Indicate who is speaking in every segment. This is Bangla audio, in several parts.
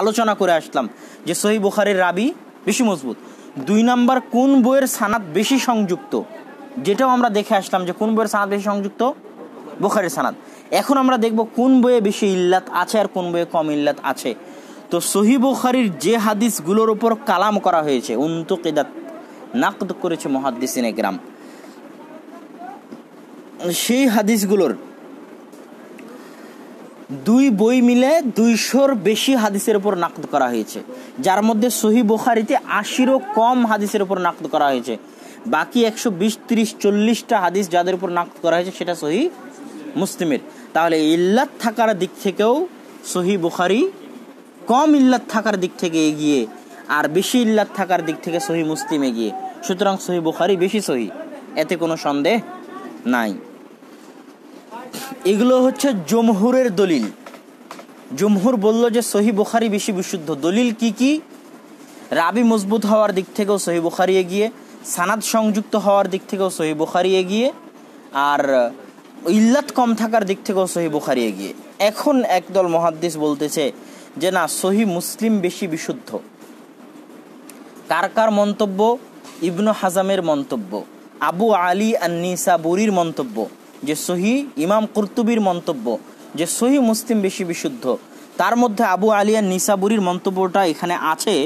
Speaker 1: আলোচনা করে আসলাম যে সহি বুখারির রাবি বেশি মজবুত দুই নাম্বার কোন বইয়ের সানাত বেশি সংযুক্ত যেটাও আমরা দেখে আসলাম যে কোন বইয়ের সানাত বেশি সংযুক্ত বুখারির সানাত এখন আমরা দেখব কোন বইয়ে বেশি ইল্লাত আছে আর কোন বইয়ে কম ইল্লাত আছে তো সহি বুখারির যে হাদিসগুলোর উপর কালাম করা হয়েছে উন্তুকিদাত নাকদ করেছে মহাদ্দিসিনে গ্রাম সেই হাদিসগুলোর দুই বই মিলে দুইশোর বেশি হাদিসের উপর নাকদ করা হয়েছে যার মধ্যে সহি বোখারিতে আশিরও কম হাদিসের উপর নাকদ করা হয়েছে বাকি একশো বিশ তিরিশ চল্লিশটা হাদিস যাদের উপর নাকদ করা হয়েছে সেটা সহি মুসলিমের তাহলে ইল্লাত থাকার দিক থেকেও সহি বুখারি কম ইল্লাত থাকার দিক থেকে এগিয়ে আর বেশি ইল্লাত থাকার দিক থেকে সহি মুসলিম এগিয়ে সুতরাং সহি বুখারি বেশি সহি এতে কোনো সন্দেহ নাই এগুলো হচ্ছে জমহুরের দলিল জমহুর বলল যে সহি বুখারি বেশি বিশুদ্ধ দলিল কি কি রাবি মজবুত হওয়ার দিক থেকেও সহি বুখারি এগিয়ে সানাদ সংযুক্ত হওয়ার দিক থেকেও সহি বুখারি এগিয়ে আর ইল্লাত কম থাকার দিক থেকেও সহি বুখারি এগিয়ে এখন একদল মহাদ্দেশ বলতেছে যে না সহি মুসলিম বেশি বিশুদ্ধ কার কার মন্তব্য ইবনু হাজামের মন্তব্য আবু আলী আন্নিসা বুরির মন্তব্য যে সহি ইমাম কর্তুবীর মন্তব্য যে সহি মুসলিম বেশি বিশুদ্ধ তার মধ্যে আবু আলিয়া নিসাবুরির মন্তব্যটা এখানে আছে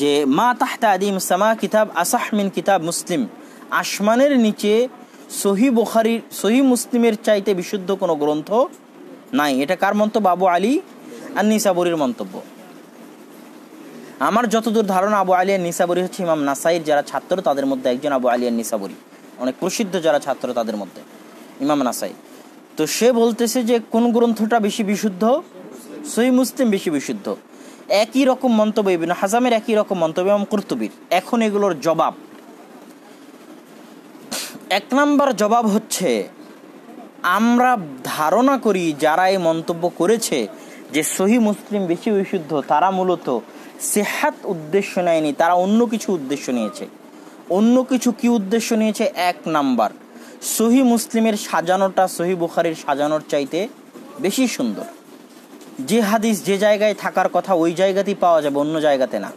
Speaker 1: যে মা তাহতা আদিম সামা কিতাব আসাহমিন কিতাব মুসলিম আসমানের নিচে সহি বুখারির সহি মুসলিমের চাইতে বিশুদ্ধ কোনো গ্রন্থ নাই এটা কার মন্তব্য আবু আলী আর নিসাবুরির মন্তব্য আমার যতদূর ধারণা আবু আলিয়া নিসাবুরি হচ্ছে ইমাম নাসাইর যারা ছাত্র তাদের মধ্যে একজন আবু আলিয়া নিসাবুরি অনেক প্রসিদ্ধ যারা ছাত্র তাদের মধ্যে ইমাম নাসাই তো সে বলতেছে যে কোন গ্রন্থটা বেশি বিশুদ্ধ সই মুসলিম বেশি বিশুদ্ধ একই রকম মন্তব্য ইবিন হাজামের একই রকম মন্তব্য এবং কর্তুবীর এখন এগুলোর জবাব এক নাম্বার জবাব হচ্ছে আমরা ধারণা করি যারা এই মন্তব্য করেছে যে সহি মুসলিম বেশি বিশুদ্ধ তারা মূলত সেহাত উদ্দেশ্য নেয়নি তারা অন্য কিছু উদ্দেশ্য নিয়েছে অন্য কিছু কি উদ্দেশ্য নিয়েছে এক নাম্বার সহি মুসলিমের সাজানোটা সহি বুখারির সাজানোর চাইতে বেশি সুন্দর যে হাদিস যে জায়গায় থাকার কথা ওই জায়গাতেই পাওয়া যাবে অন্য জায়গাতে না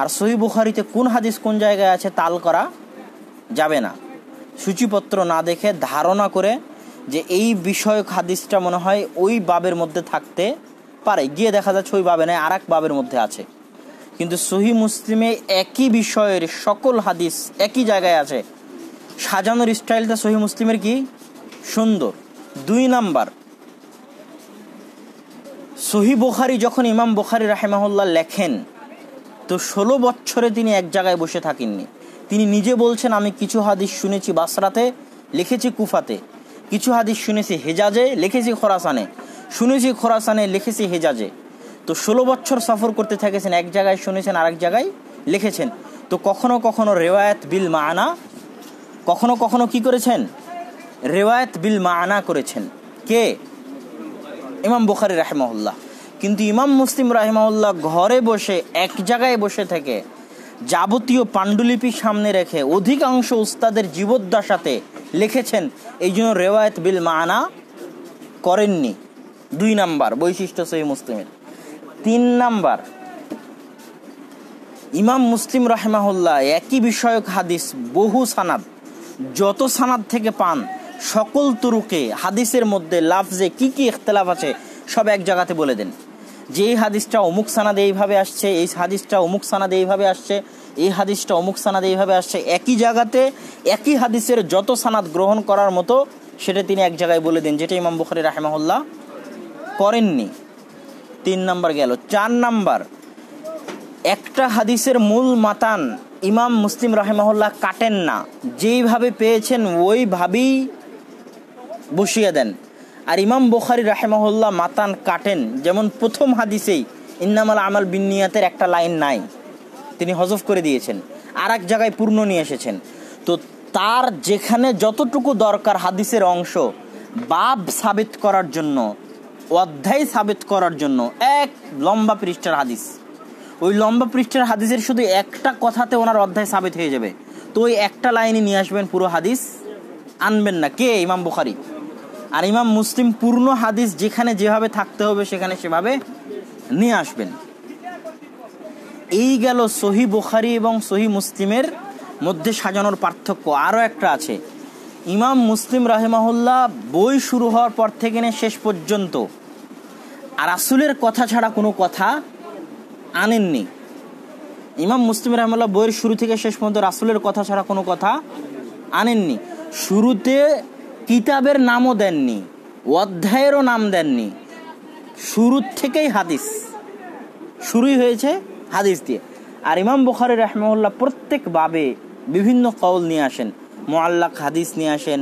Speaker 1: আর সহি বুখারিতে কোন হাদিস কোন জায়গায় আছে তাল করা যাবে না সূচিপত্র না দেখে ধারণা করে যে এই বিষয়ক হাদিসটা মনে হয় ওই বাবের মধ্যে থাকতে পারে গিয়ে দেখা যাচ্ছে ওই বাবে নয় আর এক বাবের মধ্যে আছে কিন্তু সহি মুসলিমে একই বিষয়ের সকল হাদিস একই জায়গায় আছে সাজানোর স্টাইলটা সহি মুসলিমের কি সুন্দর দুই নাম্বার সহি বোখারি যখন ইমাম বোখারি রাহেমাহুল্লাহ লেখেন তো ষোলো বছরে তিনি এক জায়গায় বসে থাকেননি তিনি নিজে বলছেন আমি কিছু হাদিস শুনেছি বাসরাতে লিখেছি কুফাতে কিছু হাদিস শুনেছি হেজাজে লিখেছি খোরাসানে শুনেছি খোরাসানে লিখেছি হেজাজে তো ষোলো বছর সফর করতে থাকেছেন এক জায়গায় শুনেছেন আরেক জায়গায় লিখেছেন তো কখনো কখনো রেওয়ায়ত বিল মানা কখনো কখনো কি করেছেন রেওয়ায়ত বিল মানা করেছেন কে ইমাম বুখারি রাহেমাউল্লাহ কিন্তু ইমাম মুসলিম রাহেমাউল্লাহ ঘরে বসে এক জায়গায় বসে থেকে যাবতীয় পাণ্ডুলিপি সামনে রেখে অধিকাংশ উস্তাদের জীবদ্দশাতে লিখেছেন এই জন্য রেওয়ায়ত বিল মানা করেননি দুই নাম্বার বৈশিষ্ট্য সহি মুসলিমের তিন নাম্বার ইমাম মুসলিম রাহেমাহুল্লাহ একই বিষয়ক হাদিস বহু সানাদ যত সানাদ থেকে পান সকল তুরুকে হাদিসের মধ্যে লাফজে কি কি ইখতলাফ আছে সব এক জায়গাতে বলে দেন যে এই হাদিসটা অমুক সানাদে এইভাবে আসছে এই হাদিসটা অমুক সানাদে এইভাবে আসছে এই হাদিসটা অমুক সানাদ এইভাবে আসছে একই জায়গাতে একই হাদিসের যত সানাদ গ্রহণ করার মতো সেটা তিনি এক জায়গায় বলে দেন যেটা ইমাম বুখারি রাহেমহল্লা করেননি তিন নাম্বার গেল চার নাম্বার একটা হাদিসের মূল মাতান ইমাম মুসলিম রাহেমহল্লা কাটেন না যেইভাবে পেয়েছেন ওইভাবেই বসিয়ে দেন আর ইমাম বোখারি রাহেমহল্লা মাতান কাটেন যেমন প্রথম হাদিসেই ইন্নামাল আমাল বিনিয়াতের একটা লাইন নাই তিনি হজফ করে দিয়েছেন আর এক জায়গায় পূর্ণ নিয়ে এসেছেন তো তার যেখানে যতটুকু দরকার হাদিসের অংশ বাব সাবিত করার জন্য অধ্যায় সাবিত করার জন্য এক লম্বা পৃষ্ঠার হাদিস ওই লম্বা পৃষ্ঠের হাদিসের শুধু একটা কথাতে ওনার অধ্যায় সাবিত হয়ে যাবে তো ওই একটা লাইনে নিয়ে আসবেন পুরো হাদিস আনবেন না কে ইমাম বুখারি আর ইমাম মুসলিম পূর্ণ হাদিস যেখানে যেভাবে থাকতে হবে সেখানে সেভাবে নিয়ে আসবেন এই গেল সহি বুখারি এবং সহি মুসলিমের মধ্যে সাজানোর পার্থক্য আরও একটা আছে ইমাম মুসলিম রাহেমাহুল্লাহ বই শুরু হওয়ার পর থেকে শেষ পর্যন্ত আর আসুলের কথা ছাড়া কোনো কথা আনেননি ইমাম মুসলিম রহমাল্লাহ বইয়ের শুরু থেকে শেষ পর্যন্ত রাসুলের কথা ছাড়া কোনো কথা আনেননি শুরুতে কিতাবের নামও দেননি অধ্যায়েরও নাম দেননি শুরুর থেকেই হাদিস শুরুই হয়েছে হাদিস দিয়ে আর ইমাম বখারি রহমউল্লাহ প্রত্যেক বাবে বিভিন্ন কৌল নিয়ে আসেন মোয়াল্লাক হাদিস নিয়ে আসেন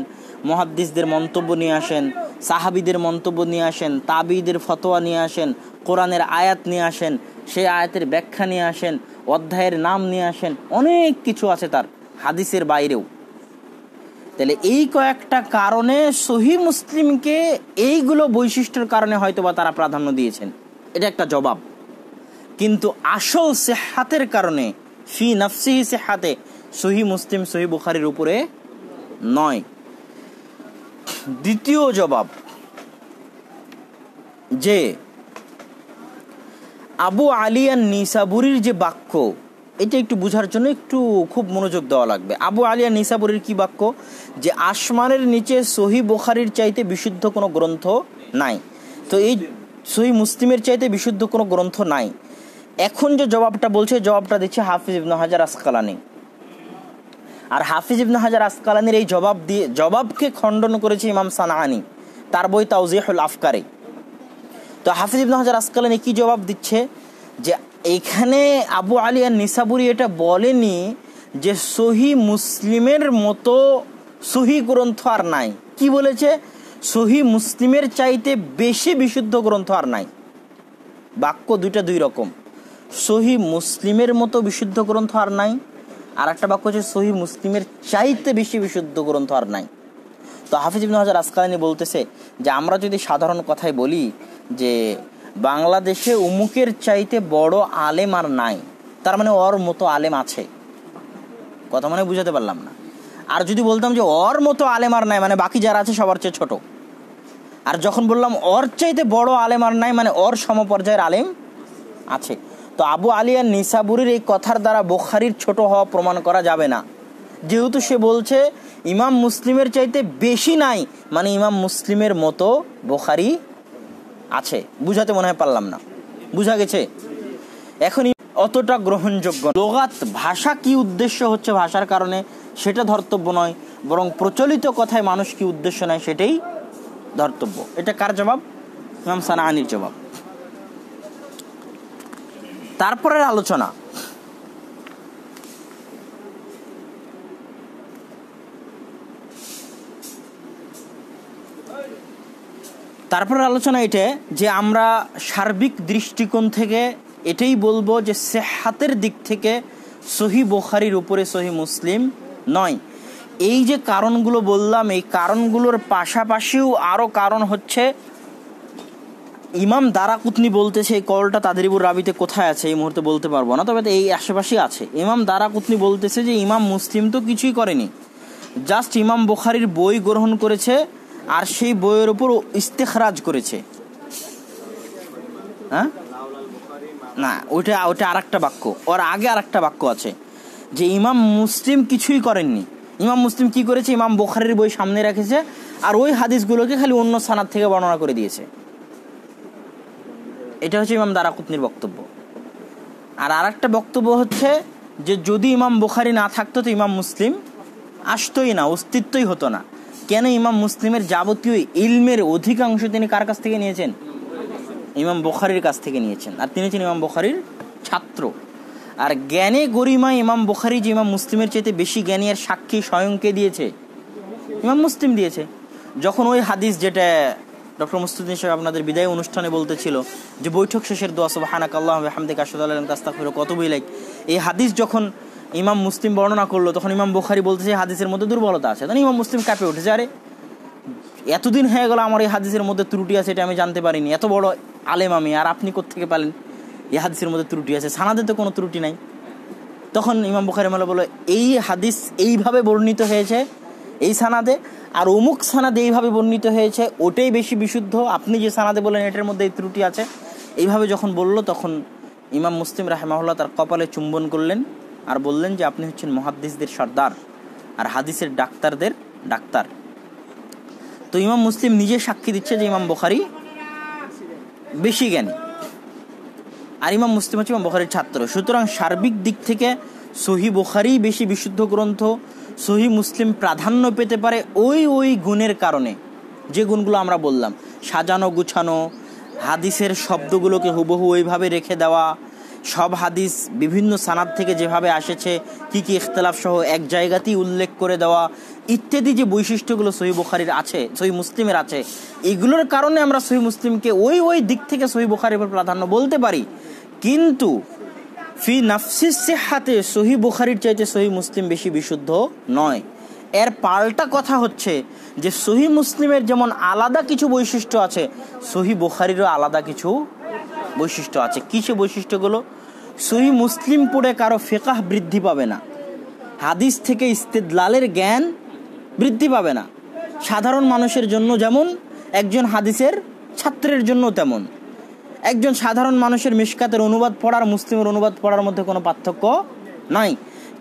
Speaker 1: মহাদ্দিসদের মন্তব্য নিয়ে আসেন সাহাবিদের মন্তব্য নিয়ে আসেন তাবিদের ফতোয়া নিয়ে আসেন কোরআনের আয়াত নিয়ে আসেন সেই আয়াতের ব্যাখ্যা নিয়ে আসেন অধ্যায়ের নাম নিয়ে আসেন অনেক কিছু আছে তার হাদিসের বাইরেও তাহলে এই কয়েকটা কারণে সহি মুসলিমকে এইগুলো বৈশিষ্ট্যের কারণে হয়তোবা তারা প্রাধান্য দিয়েছেন এটা একটা জবাব কিন্তু আসল সেহাতের কারণে ফি নাফসিহি সেহাতে সহি মুসলিম সহি বুখারির উপরে নয় দ্বিতীয় জবাব যে আবু আলিয়ান নিসাবুরির যে বাক্য এটা একটু বোঝার জন্য একটু খুব মনোযোগ দেওয়া লাগবে আবু আলিয়া নিসাবুরির কি বাক্য যে আসমানের নিচে সহি বোখারির চাইতে বিশুদ্ধ কোনো গ্রন্থ নাই তো এই সহি মুসলিমের চাইতে বিশুদ্ধ কোনো গ্রন্থ নাই এখন যে জবাবটা বলছে জবাবটা দিচ্ছে হাফিজ ইবন হাজার আসকালানি আর হাফিজ ইবনু হাজার আসকালানির এই জবাব দিয়ে জবাবকে খণ্ডন করেছে ইমাম সানাহানি তার বই তাউজিহুল আফকারি তো হাফিজ ইবন হাজার আসকালানি কী জবাব দিচ্ছে যে এখানে আবু আলী আর নিসাবুরি এটা বলেনি যে সহি মুসলিমের মতো সহি গ্রন্থ আর নাই কি বলেছে সহি মুসলিমের চাইতে বেশি বিশুদ্ধ গ্রন্থ আর নাই বাক্য দুইটা দুই রকম সহি মুসলিমের মতো বিশুদ্ধ গ্রন্থ আর নাই আর একটা বাক্য হচ্ছে সহি মুসলিমের চাইতে বেশি বিশুদ্ধ গ্রন্থ আর নাই তো হাফিজ ইবনু হাজার আসকালানি বলতেছে যে আমরা যদি সাধারণ কথায় বলি যে বাংলাদেশে উমুকের চাইতে বড় আলেম আর নাই তার মানে ওর মতো আলেম আছে কথা মানে বুঝাতে পারলাম না আর যদি বলতাম যে ওর মতো আলেম আর নাই মানে বাকি যারা আছে সবার চেয়ে ছোট আর যখন বললাম ওর চাইতে বড় আলেম আর নাই মানে ওর সমপর্যায়ের আলেম আছে তো আবু আলী আর নিসাবুরির এই কথার দ্বারা বোখারির ছোট হওয়া প্রমাণ করা যাবে না যেহেতু সে বলছে ইমাম মুসলিমের চাইতে বেশি নাই মানে ইমাম মুসলিমের মতো বোখারি আছে বুঝাতে মনে হয় পারলাম না বুঝা গেছে এখনই অতটা গ্রহণযোগ্য লোগাত ভাষা কি উদ্দেশ্য হচ্ছে ভাষার কারণে সেটা ধর্তব্য নয় বরং প্রচলিত কথায় মানুষ কি উদ্দেশ্য নেয় সেটাই ধর্তব্য এটা কার জবাব ইমাম সানা আনির জবাব তারপরের আলোচনা তারপর আলোচনা এটা যে আমরা সার্বিক দৃষ্টিকোণ থেকে এটাই বলবো যে সে হাতের দিক থেকে সহি বোখারির উপরে সহি মুসলিম নয় এই যে কারণগুলো বললাম এই কারণগুলোর পাশাপাশিও আরও কারণ হচ্ছে ইমাম দারাকুতনি বলতেছে এই কলটা তাদেরিবুর রাবিতে কোথায় আছে এই মুহূর্তে বলতে পারবো না তবে এই আশেপাশেই আছে ইমাম দারাকুতনি বলতেছে যে ইমাম মুসলিম তো কিছুই করেনি জাস্ট ইমাম বোখারির বই গ্রহণ করেছে আর সেই বইয়ের উপর ইস্তেখরাজ করেছে হ্যাঁ না ওইটা ওটা আর একটা বাক্য ওর আগে আর একটা বাক্য আছে যে ইমাম মুসলিম কিছুই করেননি ইমাম মুসলিম কি করেছে ইমাম বোখারের বই সামনে রেখেছে আর ওই হাদিসগুলোকে খালি অন্য সানার থেকে বর্ণনা করে দিয়েছে এটা হচ্ছে ইমাম দারাকুতনির বক্তব্য আর আর একটা বক্তব্য হচ্ছে যে যদি ইমাম বোখারি না থাকতো তো ইমাম মুসলিম আসতোই না অস্তিত্বই হতো না কেন ইমাম মুসলিমের যাবতীয় ইলমের অধিকাংশ তিনি কার কাছ থেকে নিয়েছেন ইমাম বখারির কাছ থেকে নিয়েছেন আর তিনি ছিলেন ইমাম বখারির ছাত্র আর জ্ঞানে গরিমা ইমাম বুখারি যে ইমাম মুসলিমের চাইতে বেশি জ্ঞানী আর সাক্ষী স্বয়ংকে দিয়েছে ইমাম মুসলিম দিয়েছে যখন ওই হাদিস যেটা ডক্টর মুস্তুদ্দিন সাহেব আপনাদের বিদায় অনুষ্ঠানে বলতেছিল যে বৈঠক শেষের দোয়া সব হানাক আল্লাহ হামদিক আসাদ তাস্তাফির কত বই লাইক এই হাদিস যখন ইমাম মুসলিম বর্ণনা করলো তখন ইমাম বোখারি বলতেছে হাদিসের মধ্যে দুর্বলতা আছে তখন ইমাম মুসলিম কাঁপে উঠেছে আরে এতদিন হয়ে গেল আমার এই হাদিসের মধ্যে ত্রুটি আছে এটা আমি জানতে পারিনি এত বড় আলেম আমি আর আপনি কোথেকে পালেন এই হাদিসের মধ্যে ত্রুটি আছে সানাদে তো কোনো ত্রুটি নাই তখন ইমাম বুখারি মালা বললো এই হাদিস এইভাবে বর্ণিত হয়েছে এই সানাদে আর অমুক সানাদে এইভাবে বর্ণিত হয়েছে ওটাই বেশি বিশুদ্ধ আপনি যে সানাদে বলেন এটার মধ্যে এই ত্রুটি আছে এইভাবে যখন বলল তখন ইমাম মুসলিম রাহেমাহুল্লাহ তার কপালে চুম্বন করলেন আর বললেন যে আপনি হচ্ছেন মহাদ্দিসদের সর্দার আর হাদিসের ডাক্তারদের ডাক্তার তো ইমাম মুসলিম নিজে সাক্ষী দিচ্ছে যে ইমাম বখারি বেশি জ্ঞানী আর ইমাম মুসলিম হচ্ছে ইমাম বখারির ছাত্র সুতরাং সার্বিক দিক থেকে সহি বখারি বেশি বিশুদ্ধ গ্রন্থ সহি মুসলিম প্রাধান্য পেতে পারে ওই ওই গুণের কারণে যে গুণগুলো আমরা বললাম সাজানো গুছানো হাদিসের শব্দগুলোকে হুবহু ওইভাবে রেখে দেওয়া সব হাদিস বিভিন্ন সানাদ থেকে যেভাবে আসেছে কি কি ইখতলাফ সহ এক জায়গাতেই উল্লেখ করে দেওয়া ইত্যাদি যে বৈশিষ্ট্যগুলো সহি বুখারির আছে সহি মুসলিমের আছে এগুলোর কারণে আমরা সহি মুসলিমকে ওই ওই দিক থেকে সহি বুখারির প্রাধান্য বলতে পারি কিন্তু ফি নাফসিস হাতে সহি বুখারির চাইতে সহি মুসলিম বেশি বিশুদ্ধ নয় এর পাল্টা কথা হচ্ছে যে সহি মুসলিমের যেমন আলাদা কিছু বৈশিষ্ট্য আছে সহি বুখারিরও আলাদা কিছু বৈশিষ্ট্য আছে কিছু বৈশিষ্ট্যগুলো সহি মুসলিম পড়ে কারো ফেকাহ বৃদ্ধি পাবে না হাদিস থেকে ইস্তেদলালের জ্ঞান বৃদ্ধি পাবে না সাধারণ মানুষের জন্য যেমন একজন হাদিসের ছাত্রের জন্য তেমন একজন সাধারণ মানুষের মিসকাতের অনুবাদ পড়ার মুসলিমের অনুবাদ পড়ার মধ্যে কোনো পার্থক্য নাই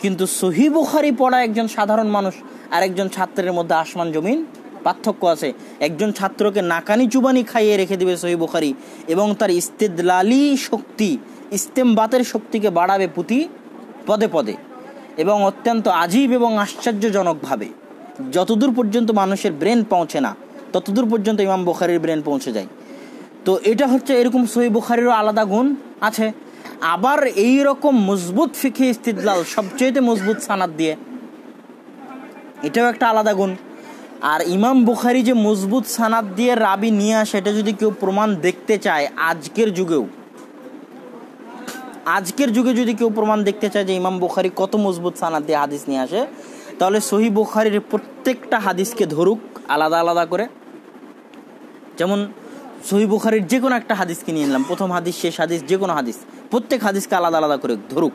Speaker 1: কিন্তু সহি বুখারি পড়া একজন সাধারণ মানুষ আর একজন ছাত্রের মধ্যে আসমান জমিন পার্থক্য আছে একজন ছাত্রকে নাকানি চুবানি খাইয়ে রেখে দিবে সহি বুখারি এবং তার ইস্তেদলালি শক্তি ইস্তেমবাতের শক্তিকে বাড়াবে পুঁতি পদে পদে এবং অত্যন্ত আজীব এবং আশ্চর্যজনকভাবে যতদূর পর্যন্ত মানুষের ব্রেন পৌঁছে না ততদূর পর্যন্ত ইমাম বোখারির ব্রেন পৌঁছে যায় তো এটা হচ্ছে এরকম সহি বুখারিরও আলাদা গুণ আছে আবার এই রকম মজবুত ফিখে ইস্তিদলাল সবচেয়েতে মজবুত সানাদ দিয়ে এটাও একটা আলাদা গুণ আর ইমাম বুখারি যে মজবুত সানাদ দিয়ে রাবি নিয়ে আসে এটা যদি কেউ প্রমাণ দেখতে চায় আজকের যুগেও আজকের যুগে যদি কেউ প্রমাণ দেখতে চায় যে ইমাম বুখারি কত মজবুত সানাদ দিয়ে হাদিস নিয়ে আসে তাহলে সহি বুখারির প্রত্যেকটা হাদিসকে ধরুক আলাদা আলাদা করে যেমন সহি বুখারির যে কোনো একটা হাদিসকে নিয়ে নিলাম প্রথম হাদিস শেষ হাদিস যে কোনো হাদিস প্রত্যেক হাদিসকে আলাদা আলাদা করে ধরুক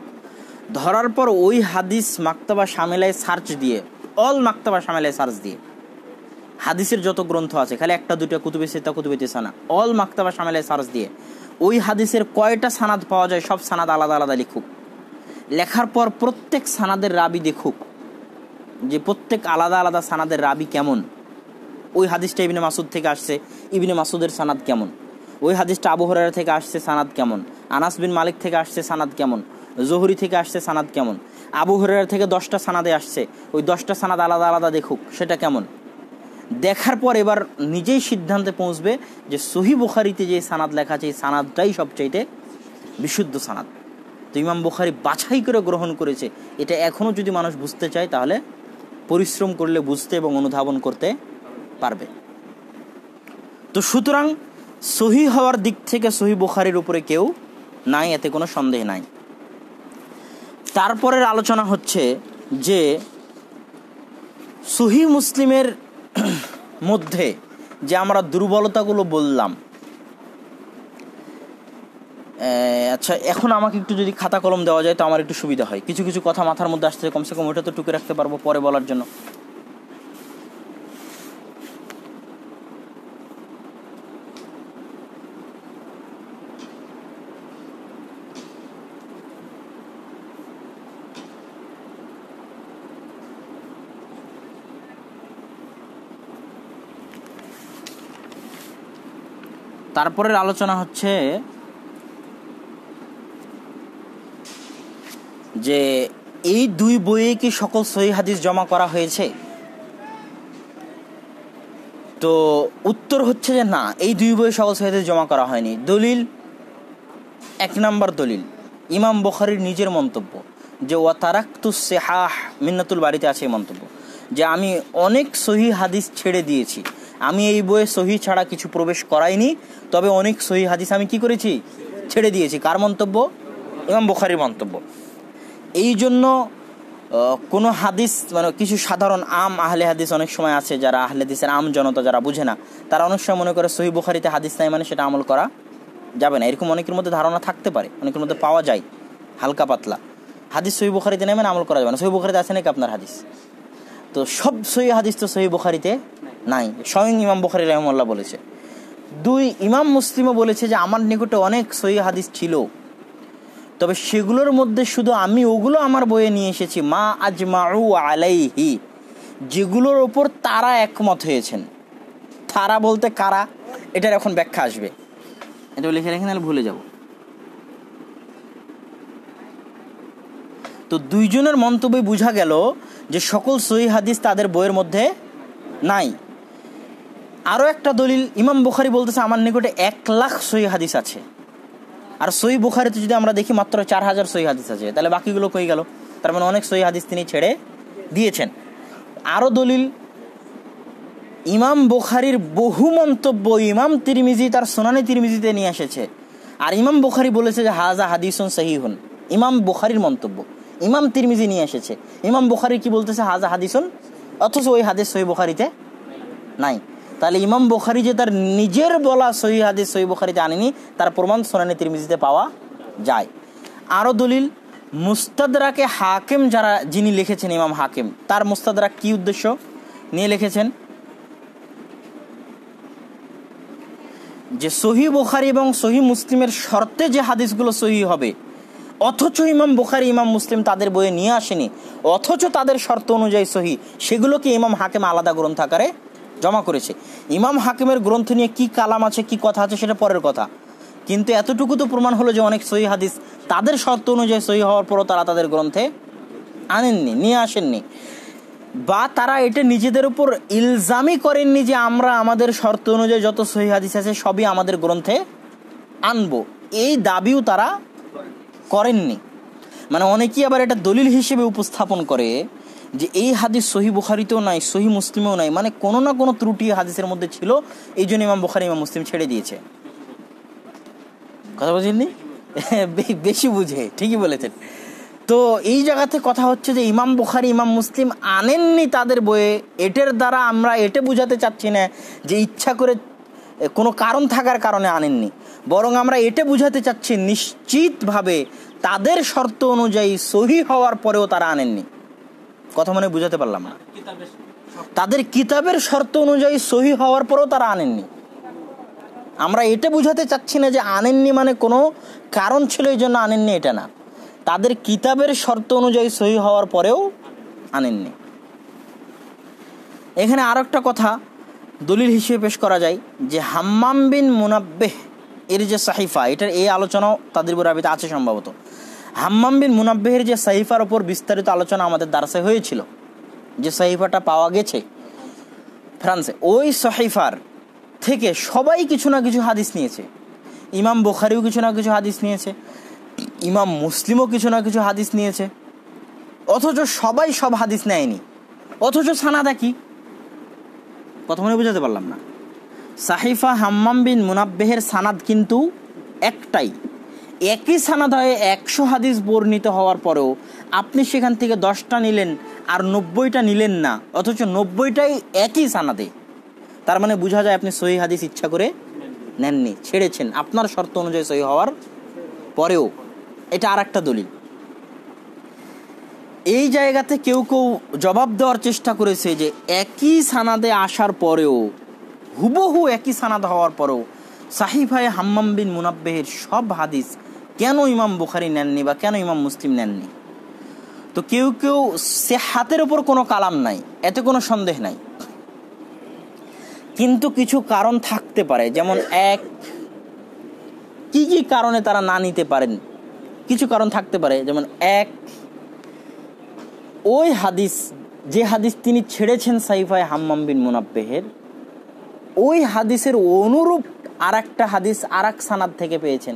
Speaker 1: ধরার পর ওই হাদিস মাক্তাবা সামেলায় সার্চ দিয়ে অল মাক্তাবা সামেলায় সার্চ দিয়ে হাদিসের যত গ্রন্থ আছে খালি একটা দুটো কুতুবে সেটা কুতুবে তেসানা অল মাক্তাবা সামেলায় সার্চ দিয়ে ওই হাদিসের কয়টা সানাদ পাওয়া যায় সব সানাদ আলাদা আলাদা লিখুক লেখার পর প্রত্যেক সানাদের রাবি দেখুক যে প্রত্যেক আলাদা আলাদা সানাদের রাবি কেমন ওই হাদিসটা ইবিনে মাসুদ থেকে আসছে ইবনে মাসুদের সানাদ কেমন ওই হাদিসটা আবহরার থেকে আসছে সানাদ কেমন আনাস বিন মালিক থেকে আসছে সানাদ কেমন জহুরি থেকে আসছে সানাদ কেমন আবহরার থেকে দশটা সানাদে আসছে ওই দশটা সানাদ আলাদা আলাদা দেখুক সেটা কেমন দেখার পর এবার নিজেই সিদ্ধান্তে পৌঁছবে যে সহি বুখারিতে যে সানাদ লেখা আছে এই সানাদটাই সবচাইতে বিশুদ্ধ সানাদ তো ইমাম বুখারি বাছাই করে গ্রহণ করেছে এটা এখনও যদি মানুষ বুঝতে চায় তাহলে পরিশ্রম করলে বুঝতে এবং অনুধাবন করতে পারবে তো সুতরাং সহি হওয়ার দিক থেকে সহি বুখারির উপরে কেউ নাই এতে কোনো সন্দেহ নাই তারপরের আলোচনা হচ্ছে যে সহি মুসলিমের মধ্যে যে আমরা দুর্বলতাগুলো বললাম আচ্ছা এখন আমাকে একটু যদি খাতা কলম দেওয়া যায় তো আমার একটু সুবিধা হয় কিছু কিছু কথা মাথার মধ্যে আসছে কমসে কম ওটা তো টুকে রাখতে পারবো পরে বলার জন্য তারপরের আলোচনা হচ্ছে যে এই দুই বইয়ে কি সকল সহি হাদিস জমা করা হয়েছে তো উত্তর হচ্ছে যে না এই দুই বইয়ে সকল সহি হাদিস জমা করা হয়নি দলিল এক নাম্বার দলিল ইমাম বখারির নিজের মন্তব্য যে তারাক্তু সেহাহ মিন্নাতুল বাড়িতে আছে এই মন্তব্য যে আমি অনেক সহি হাদিস ছেড়ে দিয়েছি আমি এই বইয়ে সহি ছাড়া কিছু প্রবেশ করাইনি তবে অনেক সহি হাদিস আমি কি করেছি ছেড়ে দিয়েছি কার মন্তব্য এবং বোখারির মন্তব্য এই জন্য কোনো হাদিস মানে কিছু সাধারণ আম আহলে হাদিস অনেক সময় আছে যারা আহলে হাদিসের আম জনতা যারা বুঝে না তারা অনেক সময় মনে করে সহি বুখারিতে হাদিস নাই মানে সেটা আমল করা যাবে না এরকম অনেকের মধ্যে ধারণা থাকতে পারে অনেকের মধ্যে পাওয়া যায় হালকা পাতলা হাদিস সহি বুখারিতে নেই মানে আমল করা যাবে না সহি বুখারিতে আছে নাকি আপনার হাদিস তো সব সহি হাদিস তো সহি বুখারিতে নাই স্বয়ং ইমাম বখারি রহমাল্লাহ বলেছে দুই ইমাম মুসলিমও বলেছে যে আমার নিকটে অনেক সহি হাদিস ছিল তবে সেগুলোর মধ্যে শুধু আমি ওগুলো আমার বইয়ে নিয়ে এসেছি মা আজমাউ আলাইহি যেগুলোর ওপর তারা একমত হয়েছেন তারা বলতে কারা এটার এখন ব্যাখ্যা আসবে এটা লিখে রেখে নাহলে ভুলে যাব তো দুইজনের মন্তব্যে বোঝা গেল যে সকল সহি হাদিস তাদের বইয়ের মধ্যে নাই আরও একটা দলিল ইমাম বুখারি বলতেছে আমার নিকটে এক লাখ সই হাদিস আছে আর সই বুখারিতে যদি আমরা দেখি মাত্র চার হাজার সই হাদিস আছে তাহলে বাকিগুলো কই গেল তার মানে অনেক সই হাদিস তিনি ছেড়ে দিয়েছেন আরও দলিল ইমাম বুখারির বহু মন্তব্য ইমাম তিরমিজি তার সোনানি তিরমিজিতে নিয়ে এসেছে আর ইমাম বুখারি বলেছে যে হাজা সহি হন ইমাম বুখারির মন্তব্য ইমাম তিরমিজি নিয়ে এসেছে ইমাম বুখারি কি বলতেছে হাজা হন অথচ ওই হাদিস সহি বুখারিতে নাই তাহলে ইমাম বুখারি যে তার নিজের বলা সহি হাদিস সহি বুখারিতে আনেনি তার প্রমাণ সোনানি তিরমিজিতে পাওয়া যায় আরও দলিল মুস্তাদরাকে হাকিম যারা যিনি লিখেছেন ইমাম হাকিম তার মুস্তাদরা কি উদ্দেশ্য নিয়ে লিখেছেন যে সহি বুখারি এবং সহি মুসলিমের শর্তে যে হাদিসগুলো সহি হবে অথচ ইমাম বুখারি ইমাম মুসলিম তাদের বইয়ে নিয়ে আসেনি অথচ তাদের শর্ত অনুযায়ী সহি সেগুলোকে ইমাম হাকিম আলাদা গ্রন্থাকারে জমা করেছে ইমাম হাকিমের গ্রন্থ নিয়ে কি কালাম আছে কি কথা আছে সেটা পরের কথা কিন্তু এতটুকু তো প্রমাণ হলো যে অনেক সহি হাদিস তাদের শর্ত অনুযায়ী সহি হওয়ার পরও তারা তাদের গ্রন্থে আনেননি নিয়ে আসেননি বা তারা এটা নিজেদের উপর ইলজামই করেননি যে আমরা আমাদের শর্ত অনুযায়ী যত সহি হাদিস আছে সবই আমাদের গ্রন্থে আনবো এই দাবিও তারা করেননি মানে অনেকেই আবার এটা দলিল হিসেবে উপস্থাপন করে যে এই হাদিস সহি বুখারিতেও নাই সহি মুসলিমেও নাই মানে কোনো না কোনো ত্রুটি হাদিসের মধ্যে ছিল এই জন্য ইমাম বুখারি ইমাম মুসলিম ছেড়ে দিয়েছে কথা বুঝলেননি বেশি বুঝে ঠিকই বলেছেন তো এই জায়গাতে কথা হচ্ছে যে ইমাম বুখারি ইমাম মুসলিম আনেননি তাদের বইয়ে এটার দ্বারা আমরা এটা বুঝাতে চাচ্ছি না যে ইচ্ছা করে কোনো কারণ থাকার কারণে আনেননি বরং আমরা এটা বুঝাতে চাচ্ছি নিশ্চিতভাবে তাদের শর্ত অনুযায়ী সহি হওয়ার পরেও তারা আনেননি কথা মানে বুঝাতে পারলাম না তাদের কিতাবের শর্ত অনুযায়ী সহি হওয়ার পরেও তারা আনেননি আমরা এটা বুঝাতে চাচ্ছি না যে আনেননি মানে কোনো কারণ ছিল এই জন্য আনেননি এটা না তাদের কিতাবের শর্ত অনুযায়ী সহি হওয়ার পরেও আনেননি এখানে আর একটা কথা দলিল হিসেবে পেশ করা যায় যে হাম্মাম বিন মুনাব্বেহ এর যে সাহিফা এটার এই আলোচনাও তাদের রাবিতে আছে সম্ভবত হাম্মাম বিন মুনাব্বের যে সাইফার ওপর বিস্তারিত আলোচনা আমাদের দার্সে হয়েছিল যে সাইফাটা পাওয়া গেছে ফ্রান্সে ওই সাহিফার থেকে সবাই কিছু না কিছু হাদিস নিয়েছে ইমাম বোখারিও কিছু না কিছু হাদিস নিয়েছে ইমাম মুসলিমও কিছু না কিছু হাদিস নিয়েছে অথচ সবাই সব হাদিস নেয়নি অথচ সানাদা কি প্রথমে বুঝাতে পারলাম না সাহিফা হাম্মাম বিন মুনাব্বেহের সানাদ কিন্তু একটাই একই সানাদায়ে একশো হাদিস বর্ণিত হওয়ার পরেও আপনি সেখান থেকে দশটা নিলেন আর নব্বইটা নিলেন না অথচ নব্বইটাই একই সানাদে তার মানে বোঝা যায় আপনি সহি হাদিস ইচ্ছা করে নেননি ছেড়েছেন আপনার শর্ত অনুযায়ী সহি হওয়ার পরেও এটা আর একটা দলিল এই জায়গাতে কেউ কেউ জবাব দেওয়ার চেষ্টা করেছে যে একই সানাদে আসার পরেও হুবহু একই সানাদ হওয়ার পরেও সাহিভাই হাম্মাম বিন মুনাব্বেহের সব হাদিস কেন ইমাম বুখারি নেননি বা কেন ইমাম মুসলিম নেননি তো কেউ কেউ সে হাতের ওপর কোনো কালাম নাই এতে কোনো সন্দেহ নাই কিন্তু কিছু কারণ থাকতে পারে যেমন এক কি কি কারণে তারা না নিতে পারেন কিছু কারণ থাকতে পারে যেমন এক ওই হাদিস যে হাদিস তিনি ছেড়েছেন সাইফায় হাম্মাম বিন মুনাব্বেহের ওই হাদিসের অনুরূপ আর একটা হাদিস আর এক সানাদ থেকে পেয়েছেন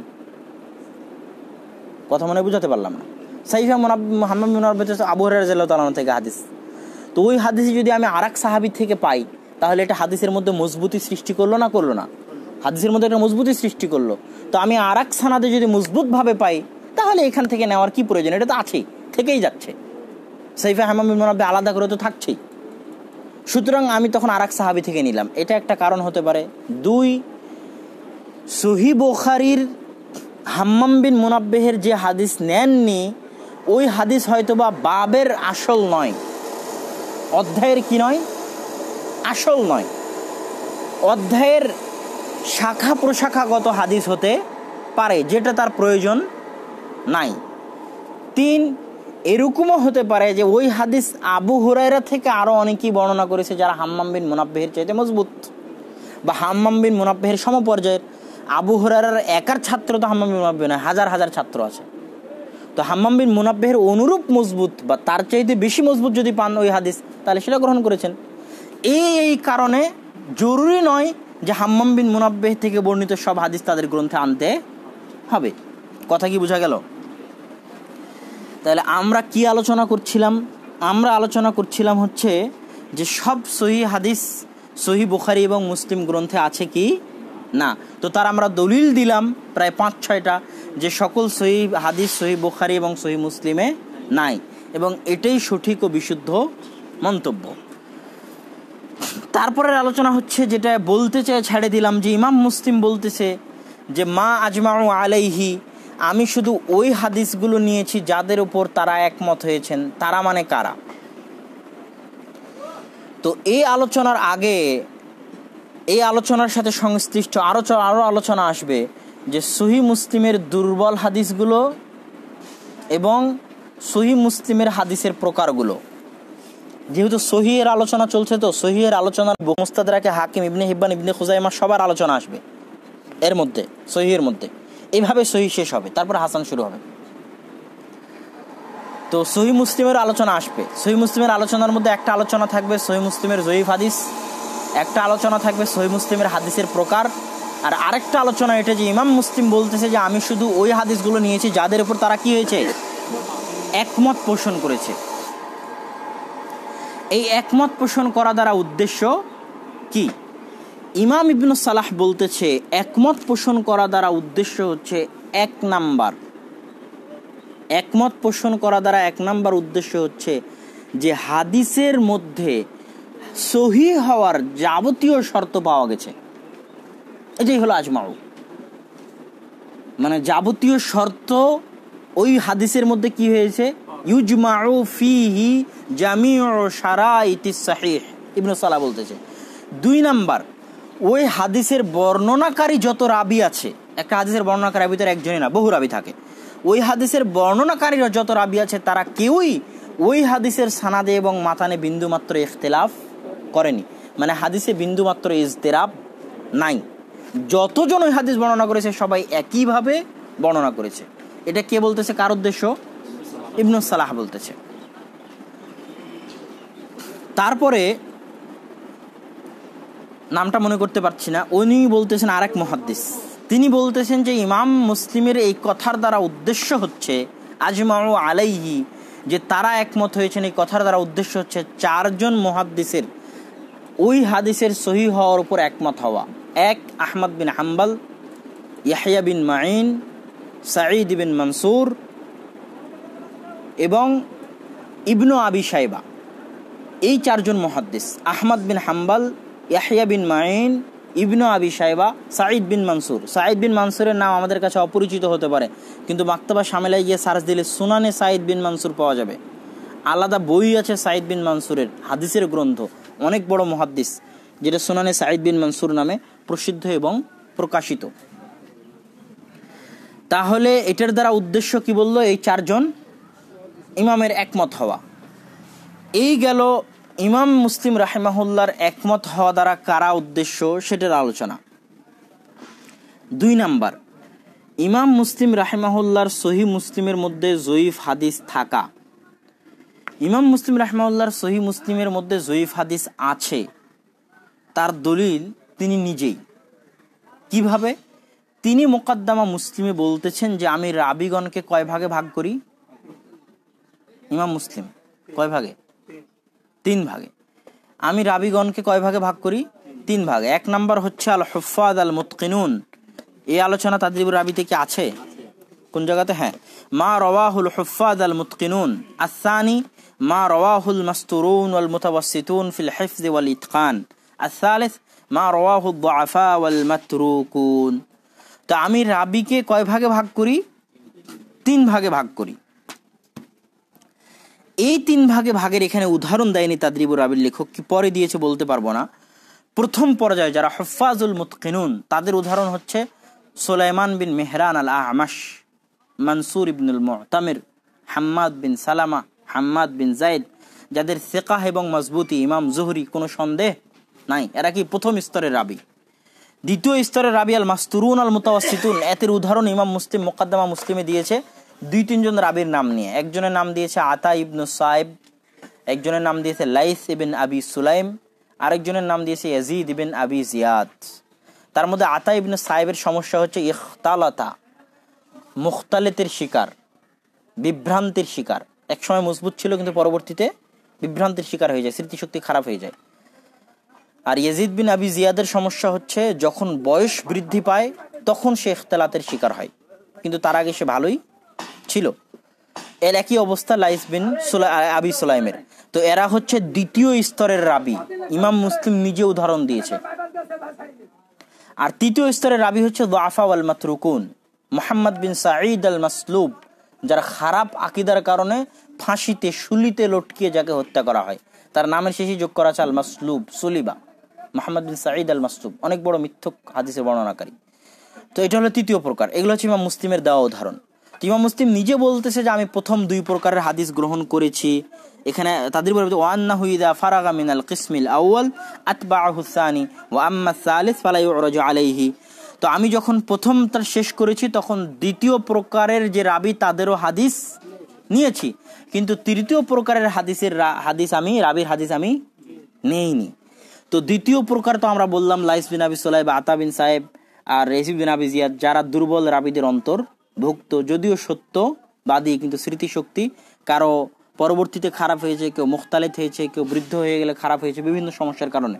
Speaker 1: কথা মনে বুঝাতে পারলাম না সাইফা মোনাব মোহাম্মদ মোনাব্বত জেলা জেলাতালন থেকে হাদিস তো ওই হাদিস যদি আমি আরাক সাহাবি থেকে পাই তাহলে এটা হাদিসের মধ্যে মজবুতি সৃষ্টি করলো না করলো না হাদিসের মধ্যে একটা মজবুতি সৃষ্টি করলো তো আমি আরাক সানাদে যদি মজবুতভাবে পাই তাহলে এখান থেকে নেওয়ার কি প্রয়োজন এটা তো আছেই থেকেই যাচ্ছে সাইফা হামাম মোনাব্বে আলাদা করে তো থাকছেই সুতরাং আমি তখন আরাক সাহাবি থেকে নিলাম এটা একটা কারণ হতে পারে দুই সহি বোখারির হাম্মাম বিন মুনাব্বেহের যে হাদিস নেননি ওই হাদিস হয়তোবা বাবের আসল নয় অধ্যায়ের কি নয় আসল নয় অধ্যায়ের শাখা প্রশাখাগত হাদিস হতে পারে যেটা তার প্রয়োজন নাই তিন এরকমও হতে পারে যে ওই হাদিস আবু হুরাইরা থেকে আরও অনেকেই বর্ণনা করেছে যারা হাম্মাম বিন মুনাব্বেহের চাইতে মজবুত বা হাম্মাম বিন মুনাব্বেহের সমপর্যায়ের আবু হরার একার ছাত্র তো হাম্মাম বিন মুনাব্বে নয় হাজার হাজার ছাত্র আছে তো হাম্মাম বিন মুনাব্বেহের অনুরূপ মজবুত বা তার চাইতে বেশি মজবুত যদি পান ওই হাদিস তাহলে সেটা গ্রহণ করেছেন এই এই কারণে জরুরি নয় যে হাম্মাম বিন মুনাব্বেহ থেকে বর্ণিত সব হাদিস তাদের গ্রন্থে আনতে হবে কথা কি বোঝা গেল তাহলে আমরা কি আলোচনা করছিলাম আমরা আলোচনা করছিলাম হচ্ছে যে সব সহি হাদিস সহি বুখারি এবং মুসলিম গ্রন্থে আছে কি না তো তার আমরা দলিল দিলাম প্রায় পাঁচ ছয়টা যে সকল সহি হাদিস সহি বোখারি এবং সহি মুসলিমে নাই এবং এটাই সঠিক ও বিশুদ্ধ মন্তব্য তারপরের আলোচনা হচ্ছে যেটা বলতে চাই ছেড়ে দিলাম যে ইমাম মুসলিম বলতেছে যে মা আজমা আলাইহি আমি শুধু ওই হাদিসগুলো নিয়েছি যাদের উপর তারা একমত হয়েছেন তারা মানে কারা তো এই আলোচনার আগে এই আলোচনার সাথে সংশ্লিষ্ট আরও আরও আলোচনা আসবে যে সহি মুসলিমের দুর্বল হাদিসগুলো এবং সহি মুসলিমের হাদিসের প্রকারগুলো যেহেতু সহিয়ের আলোচনা চলছে তো সহিয়ের আলোচনার মোস্তাদাকে হাকিম ইবনে হিব্বান ইবনে খুজাইমা সবার আলোচনা আসবে এর মধ্যে সহিয়ের মধ্যে এইভাবে সহি শেষ হবে তারপর হাসান শুরু হবে তো সহি মুসলিমের আলোচনা আসবে সহি মুসলিমের আলোচনার মধ্যে একটা আলোচনা থাকবে সহি মুসলিমের জয়ীফ হাদিস একটা আলোচনা থাকবে সহি মুসলিমের হাদিসের প্রকার আর আরেকটা আলোচনা এটা যে ইমাম মুসলিম বলতেছে যে আমি শুধু ওই হাদিসগুলো নিয়েছি যাদের উপর তারা কি হয়েছে একমত পোষণ করেছে এই একমত পোষণ করা দ্বারা উদ্দেশ্য কি ইমাম ইবনু সালাহ বলতেছে একমত পোষণ করা দ্বারা উদ্দেশ্য হচ্ছে এক নাম্বার একমত পোষণ করা দ্বারা এক নাম্বার উদ্দেশ্য হচ্ছে যে হাদিসের মধ্যে সহি হওয়ার যাবতীয় শর্ত পাওয়া গেছে এটাই হলো আজমাউ মানে যাবতীয় শর্ত ওই হাদিসের মধ্যে কি হয়েছে ইউজমাউ ফিহি জামিউ সারাইতি সাহিহ ইবনু সালা বলতেছে দুই নাম্বার ওই হাদিসের বর্ণনাকারী যত রাবি আছে একটা হাদিসের বর্ণনাকারী রাবিদের একজনই না বহু রাবি থাকে ওই হাদিসের বর্ণনাকারীরা যত রাবি আছে তারা কেউই ওই হাদিসের সানাদে এবং মাতানে বিন্দুমাত্র ইখতলাফ করেনি মানে হাদিসে বিন্দুমাত্র ইজতেরাব নাই যতজন ওই হাদিস বর্ণনা করেছে সবাই একইভাবে বর্ণনা করেছে এটা কে বলতেছে কার উদ্দেশ্য ইবনু সালাহ বলতেছে তারপরে নামটা মনে করতে পারছি না উনি বলতেছেন আরেক মহাদ্দিস তিনি বলতেছেন যে ইমাম মুসলিমের এই কথার দ্বারা উদ্দেশ্য হচ্ছে আজমাউ আলাইহি যে তারা একমত হয়েছেন এই কথার দ্বারা উদ্দেশ্য হচ্ছে চারজন মহাদ্দিসের ওই হাদিসের সহি হওয়ার উপর একমত হওয়া এক Ahmad bin Hanbal Yahya bin Main Saeed bin Mansur এবং ইবনু আবি সাইবা এই চারজন মহাদ্দেশ Ahmad bin Hanbal Yahya bin Main Ibn Abi Shaybah Saeed বিন মানসুর সাঈদ বিন মানসুরের নাম আমাদের কাছে অপরিচিত হতে পারে কিন্তু মাক্তবা সামেলায় গিয়ে সার্চ দিলে সুনানে সাঈদ বিন মানসুর পাওয়া যাবে আলাদা বই আছে সাঈদ বিন মানসুরের হাদিসের গ্রন্থ অনেক বড় মহাদ্দিস যেটা সোনানে সাঈদ বিন মনসুর নামে প্রসিদ্ধ এবং প্রকাশিত তাহলে এটার দ্বারা উদ্দেশ্য কি বলল এই চারজন ইমামের একমত হওয়া এই গেল ইমাম মুসলিম রাহেমাহুল্লার একমত হওয়া দ্বারা কারা উদ্দেশ্য সেটার আলোচনা দুই নাম্বার ইমাম মুসলিম রাহেমাহুল্লার সহি মুসলিমের মধ্যে জয়ীফ হাদিস থাকা ইমাম মুসলিম রাহমাউল্লার সহি মুসলিমের মধ্যে জয়ীফ হাদিস আছে তার দলিল তিনি নিজেই কিভাবে তিনি মোকদ্দমা মুসলিমে বলতেছেন যে আমি রাবিগণকে কয় ভাগে ভাগ করি ইমাম মুসলিম কয় ভাগে তিন ভাগে আমি রাবিগণকে কয় ভাগে ভাগ করি তিন ভাগে এক নাম্বার হচ্ছে আল হফাদ আল মুতকিনুন এই আলোচনা তাদের রাবিতে কি আছে কোন জায়গাতে হ্যাঁ মা রওয়াহুল হফাদ আল মুতকিনুন আসানি মা রওয়াহুল মাস্তুরুন ওয়াল মুতাবাসিতুন ফিল হিফজ ওয়াল ইতকান আসালেস মা রওয়াহু দুআফা ওয়াল মাতরুকুন তো আমি রাবিকে কয় ভাগে ভাগ করি তিন ভাগে ভাগ করি এই তিন ভাগে ভাগের এখানে উদাহরণ দেয়নি তাদরিবুর রাবির লেখক কি পরে দিয়েছে বলতে পারবো না প্রথম পর্যায়ে যারা হফাজুল মুতকিনুন তাদের উদাহরণ হচ্ছে সোলাইমান বিন মেহরান আল আহমাস মনসুর ইবনুল মোহতামির হাম্মাদ বিন সালামা হাম্মাদ বিন জাইদ যাদের সেকাহ এবং মজবুতি ইমাম জুহরি কোনো সন্দেহ নাই এরা কি প্রথম স্তরের রাবি দ্বিতীয় স্তরের রাবি আল মাস্তুরুন আল মুতাওয়াসিতুন এতের উদাহরণ ইমাম মুসলিম মোকাদ্দমা মুসলিমে দিয়েছে দুই তিনজন রাবির নাম নিয়ে একজনের নাম দিয়েছে আতা ইবনু সাহেব একজনের নাম দিয়েছে লাইস ইবিন আবি সুলাইম আরেকজনের নাম দিয়েছে ইয়াজিদ ইবিন আবি জিয়াদ তার মধ্যে আতা ইবনু সাহেবের সমস্যা হচ্ছে ইখতালতা মুখতালেতের শিকার বিভ্রান্তির শিকার একসময় মজবুত ছিল কিন্তু পরবর্তীতে বিভ্রান্তির শিকার হয়ে যায় স্মৃতিশক্তি খারাপ হয়ে যায় আর ইয়াজিদ বিন আবি জিয়াদের সমস্যা হচ্ছে যখন বয়স বৃদ্ধি পায় তখন সে এখতালাতের শিকার হয় কিন্তু তার আগে সে ভালোই ছিল এর একই অবস্থা লাইস বিন আবি সোলাইমের তো এরা হচ্ছে দ্বিতীয় স্তরের রাবি ইমাম মুসলিম নিজে উদাহরণ দিয়েছে আর তৃতীয় স্তরের রাবি হচ্ছে ওয়াফা আল মাতরুকুন মোহাম্মদ বিন সাঈদ আল মাসলুব যারা খারাপ আকিদার কারণে ফাঁসিতে সুলিতে লটকিয়ে যাকে হত্যা করা হয় তার নামের শেষে যোগ করা আছে আল মাসলুব সুলিবা মাহমদ বিন সাঈদ আল মাসলুব অনেক বড় মিথ্যক হাদিসে বর্ণনাকারী তো এটা হলো তৃতীয় প্রকার এগুলো হচ্ছে ইমাম মুসলিমের দেওয়া উদাহরণ ইমাম মুসলিম নিজে বলতেছে যে আমি প্রথম দুই প্রকারের হাদিস গ্রহণ করেছি এখানে তাদের বলে ওয়ান্না হুইদা ফারাগা মিনাল কিসমিল আউয়াল আতবা হুসানি ও আম্মা সালিস ফালাই ওরজ আলাইহি তো আমি যখন প্রথম তার শেষ করেছি তখন দ্বিতীয় প্রকারের যে রাবি তাদেরও হাদিস নিয়েছি কিন্তু তৃতীয় প্রকারের হাদিসের হাদিস আমি রাবির হাদিস আমি নেইনি তো দ্বিতীয় প্রকার তো আমরা বললাম লাইস বিন আবি সোলাইব আতা বিন সাহেব আর রেসিফ বিন আবি জিয়াদ যারা দুর্বল রাবিদের অন্তর্ভুক্ত যদিও সত্য বাদী কিন্তু স্মৃতিশক্তি কারো পরবর্তীতে খারাপ হয়েছে কেউ মুখতালিত হয়েছে কেউ বৃদ্ধ হয়ে গেলে খারাপ হয়েছে বিভিন্ন সমস্যার কারণে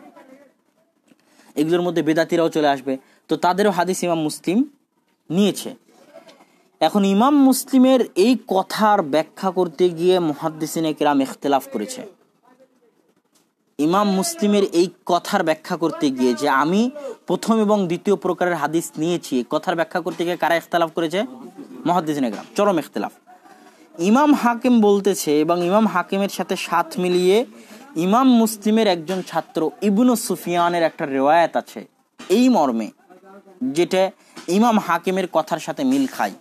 Speaker 1: এগুলোর মধ্যে বেদাতিরাও চলে আসবে তো তাদেরও হাদিস ইমাম মুসলিম নিয়েছে এখন ইমাম মুসলিমের এই কথার ব্যাখ্যা করতে গিয়ে মহাদ্দিসিনে কেরাম ইখতলাফ করেছে ইমাম মুসলিমের এই কথার ব্যাখ্যা করতে গিয়ে যে আমি প্রথম এবং দ্বিতীয় প্রকারের হাদিস নিয়েছি কথার ব্যাখ্যা করতে গিয়ে কারা ইখতলাফ করেছে মহাদ্দিসিনে কেরাম চরম ইখতলাফ ইমাম হাকিম বলতেছে এবং ইমাম হাকিমের সাথে সাথ মিলিয়ে ইমাম মুসলিমের একজন ছাত্র ইবনু সুফিয়ানের একটা রেওয়ায়ত আছে এই মর্মে যেটা ইমাম হাকিমের কথার সাথে মিল খায়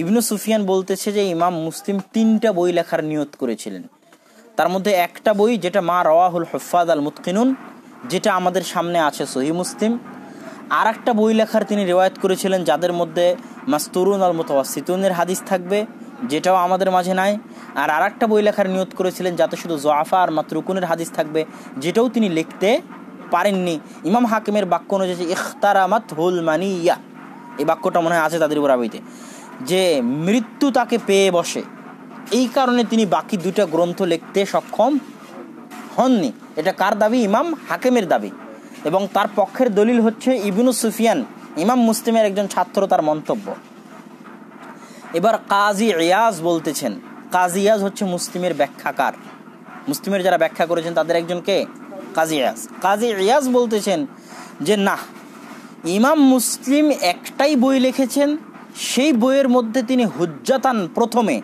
Speaker 1: ইবনু সুফিয়ান বলতেছে যে ইমাম মুসলিম তিনটা বই লেখার নিয়ত করেছিলেন তার মধ্যে একটা বই যেটা মা রওয়াহুল হফাদ আল মুতকিনুন যেটা আমাদের সামনে আছে সহি মুসলিম আর একটা বই লেখার তিনি রেওয়ায়ত করেছিলেন যাদের মধ্যে মাস্তরুন আল মুতওয়াসিতুনের হাদিস থাকবে যেটাও আমাদের মাঝে নাই আর আর একটা বই লেখার নিয়ত করেছিলেন যাতে শুধু জোয়াফা আর মাতরুকুনের হাদিস থাকবে যেটাও তিনি লিখতে পারেননি ইমাম হাকিমের বাক্য অনুযায়ী ইখতারামাত হুল মানিয়া এই বাক্যটা মনে হয় আছে তাদের উপর আবিতে যে মৃত্যু তাকে পেয়ে বসে এই কারণে তিনি বাকি দুটা গ্রন্থ লিখতে সক্ষম হননি এটা কার দাবি ইমাম হাকিমের দাবি এবং তার পক্ষের দলিল হচ্ছে ইবনু সুফিয়ান ইমাম মুসলিমের একজন ছাত্র তার মন্তব্য এবার কাজী রিয়াজ বলতেছেন কাজী ইয়াজ হচ্ছে মুসলিমের ব্যাখ্যাকার মুসলিমের যারা ব্যাখ্যা করেছেন তাদের একজনকে কাজী ইয়াজ কাজী ইয়াজ বলতেছেন যে না ইমাম মুসলিম একটাই বই লিখেছেন সেই বইয়ের মধ্যে তিনি হুজ্জাতান প্রথমে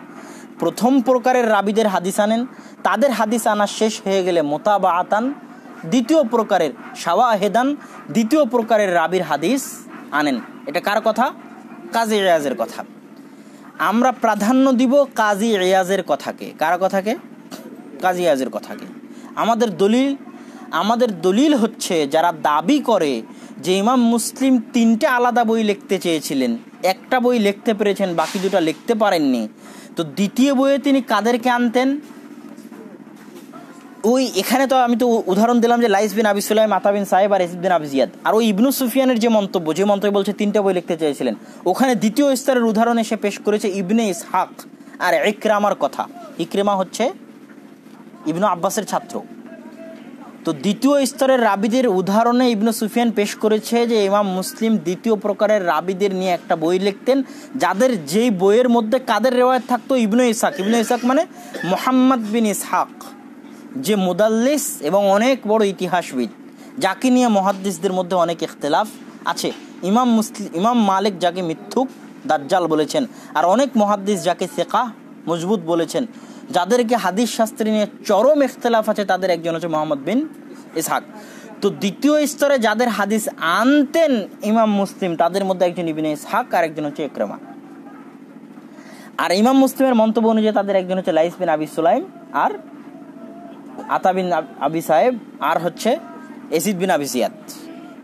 Speaker 1: প্রথম প্রকারের রাবিদের হাদিস আনেন তাদের হাদিস আনা শেষ হয়ে গেলে মোতাবা আতান দ্বিতীয় প্রকারের সাওয়া আহেদান দ্বিতীয় প্রকারের রাবির হাদিস আনেন এটা কার কথা কাজী রেয়াজের কথা আমরা প্রাধান্য দিব কাজী রেয়াজের কথাকে কার কথাকে কাজী রেয়াজের কথাকে আমাদের দলিল আমাদের দলিল হচ্ছে যারা দাবি করে যে ইমাম মুসলিম তিনটে আলাদা বই লিখতে চেয়েছিলেন একটা বই লিখতে পেরেছেন বাকি দুটা লিখতে পারেননি তো দ্বিতীয় বইয়ে তিনি কাদেরকে আনতেন ওই এখানে তো আমি তো উদাহরণ দিলাম যে লাইস বিন আবিসুল্লাহ মাতা বিন সাহেব আর ইসবিন বিন আবজিয়াদ আর ওই ইবনু সুফিয়ানের যে মন্তব্য যে মন্তব্য বলছে তিনটা বই লিখতে চেয়েছিলেন ওখানে দ্বিতীয় স্তরের উদাহরণ এসে পেশ করেছে ইবনে ইসহাক আর ইকরামার কথা ইকরেমা হচ্ছে ইবনু আব্বাসের ছাত্র তো দ্বিতীয় স্তরের রাবিদের উদাহরণে ইবনু সুফিয়ান পেশ করেছে যে ইমাম মুসলিম দ্বিতীয় প্রকারের রাবিদের নিয়ে একটা বই লিখতেন যাদের যেই বইয়ের মধ্যে কাদের রেওয়ায় থাকতো ইবনু ইসাক ইবনু ইসাক মানে মোহাম্মদ বিন ইসহাক যে মুদাল্লিস এবং অনেক বড় ইতিহাসবিদ যাকে নিয়ে মহাদ্দিসদের মধ্যে অনেক ইখতলাফ আছে ইমাম মুসলিম ইমাম মালিক যাকে মিথ্যুক দাজ্জাল বলেছেন আর অনেক মহাদ্দিস যাকে শেখা মজবুত বলেছেন যাদেরকে হাদিস শাস্ত্রী নিয়ে চরম ইখতলাফ আছে তাদের একজন হচ্ছে মোহাম্মদ বিন ইসহাক তো দ্বিতীয় স্তরে যাদের হাদিস আনতেন ইমাম মুসলিম তাদের মধ্যে একজন ইবিনে ইসহাক আর একজন হচ্ছে একরমা আর ইমাম মুসলিমের মন্তব্য অনুযায়ী তাদের একজন হচ্ছে লাইস বিন আবি সুলাইম আর আতা বিন আবি সাহেব আর হচ্ছে এসিদ বিন আবি সিয়াদ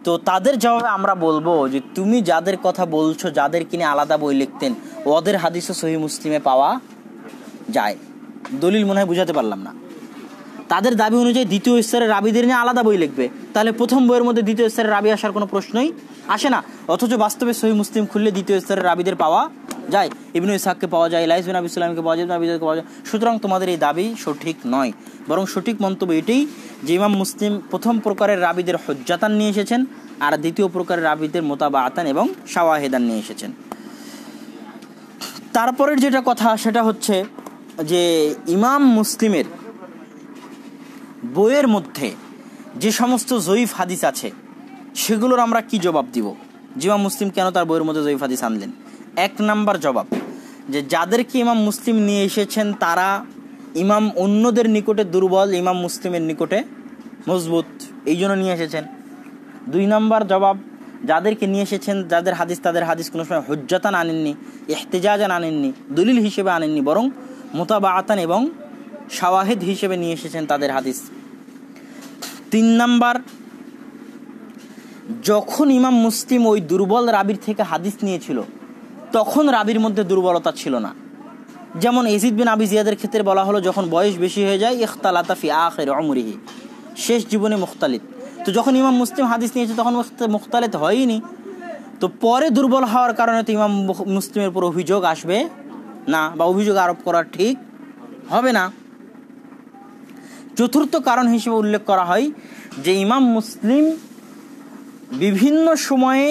Speaker 1: তো তাদের জবাবে আমরা বলবো যে তুমি যাদের কথা বলছো যাদের কিনে আলাদা বই লিখতেন ওদের হাদিসও সহি মুসলিমে পাওয়া যায় দলিল মনে হয় বুঝাতে পারলাম না তাদের দাবি অনুযায়ী দ্বিতীয় স্তরের রাবিদের নিয়ে আলাদা বই লিখবে তাহলে প্রথম বইয়ের মধ্যে দ্বিতীয় স্তরের রাবি আসার কোনো প্রশ্নই আসে না অথচ বাস্তবে সহি মুসলিম খুললে দ্বিতীয় স্তরের রাবিদের পাওয়া যায় ইবনু ইসাককে পাওয়া যায় লাইস বিন আবি ইসলামকে পাওয়া যায় আবিদকে পাওয়া যায় সুতরাং তোমাদের এই দাবি সঠিক নয় বরং সঠিক মন্তব্য এটাই যে ইমাম মুসলিম প্রথম প্রকারের রাবিদের হজ্জাতান নিয়ে এসেছেন আর দ্বিতীয় প্রকারের রাবিদের মোতাবা আতান এবং শাওয়াহেদান নিয়ে এসেছেন তারপরের যেটা কথা সেটা হচ্ছে যে ইমাম মুসলিমের বইয়ের মধ্যে যে সমস্ত জয়ীফ হাদিস আছে সেগুলোর আমরা কি জবাব দিব জিমাম মুসলিম কেন তার বইয়ের মধ্যে জয়ীফ হাদিস আনলেন এক নাম্বার জবাব যে যাদেরকে ইমাম মুসলিম নিয়ে এসেছেন তারা ইমাম অন্যদের নিকটে দুর্বল ইমাম মুসলিমের নিকটে মজবুত এই জন্য নিয়ে এসেছেন দুই নাম্বার জবাব যাদেরকে নিয়ে এসেছেন যাদের হাদিস তাদের হাদিস কোনো সময় হজ্জাতান আনেননি এহতেজাজান আনেননি দলিল হিসেবে আনেননি বরং মোতাবা আতান এবং শাওয়াহিদ হিসেবে নিয়ে এসেছেন তাদের হাদিস তিন নাম্বার যখন ইমাম মুসলিম ওই দুর্বল রাবির থেকে হাদিস নিয়েছিল তখন রাবির মধ্যে দুর্বলতা ছিল না যেমন এজিদ বিন আবি জিয়াদের ক্ষেত্রে বলা হলো যখন বয়স বেশি হয়ে যায় ইখতালাতা ফি আখের অমরিহি শেষ জীবনে মুখতালিত তো যখন ইমাম মুসলিম হাদিস নিয়েছে তখন মুখতালিত হয়নি তো পরে দুর্বল হওয়ার কারণে তো ইমাম মুসলিমের উপর অভিযোগ আসবে না বা অভিযোগ আরোপ করা ঠিক হবে না চতুর্থ কারণ হিসেবে উল্লেখ করা হয় যে ইমাম মুসলিম বিভিন্ন সময়ে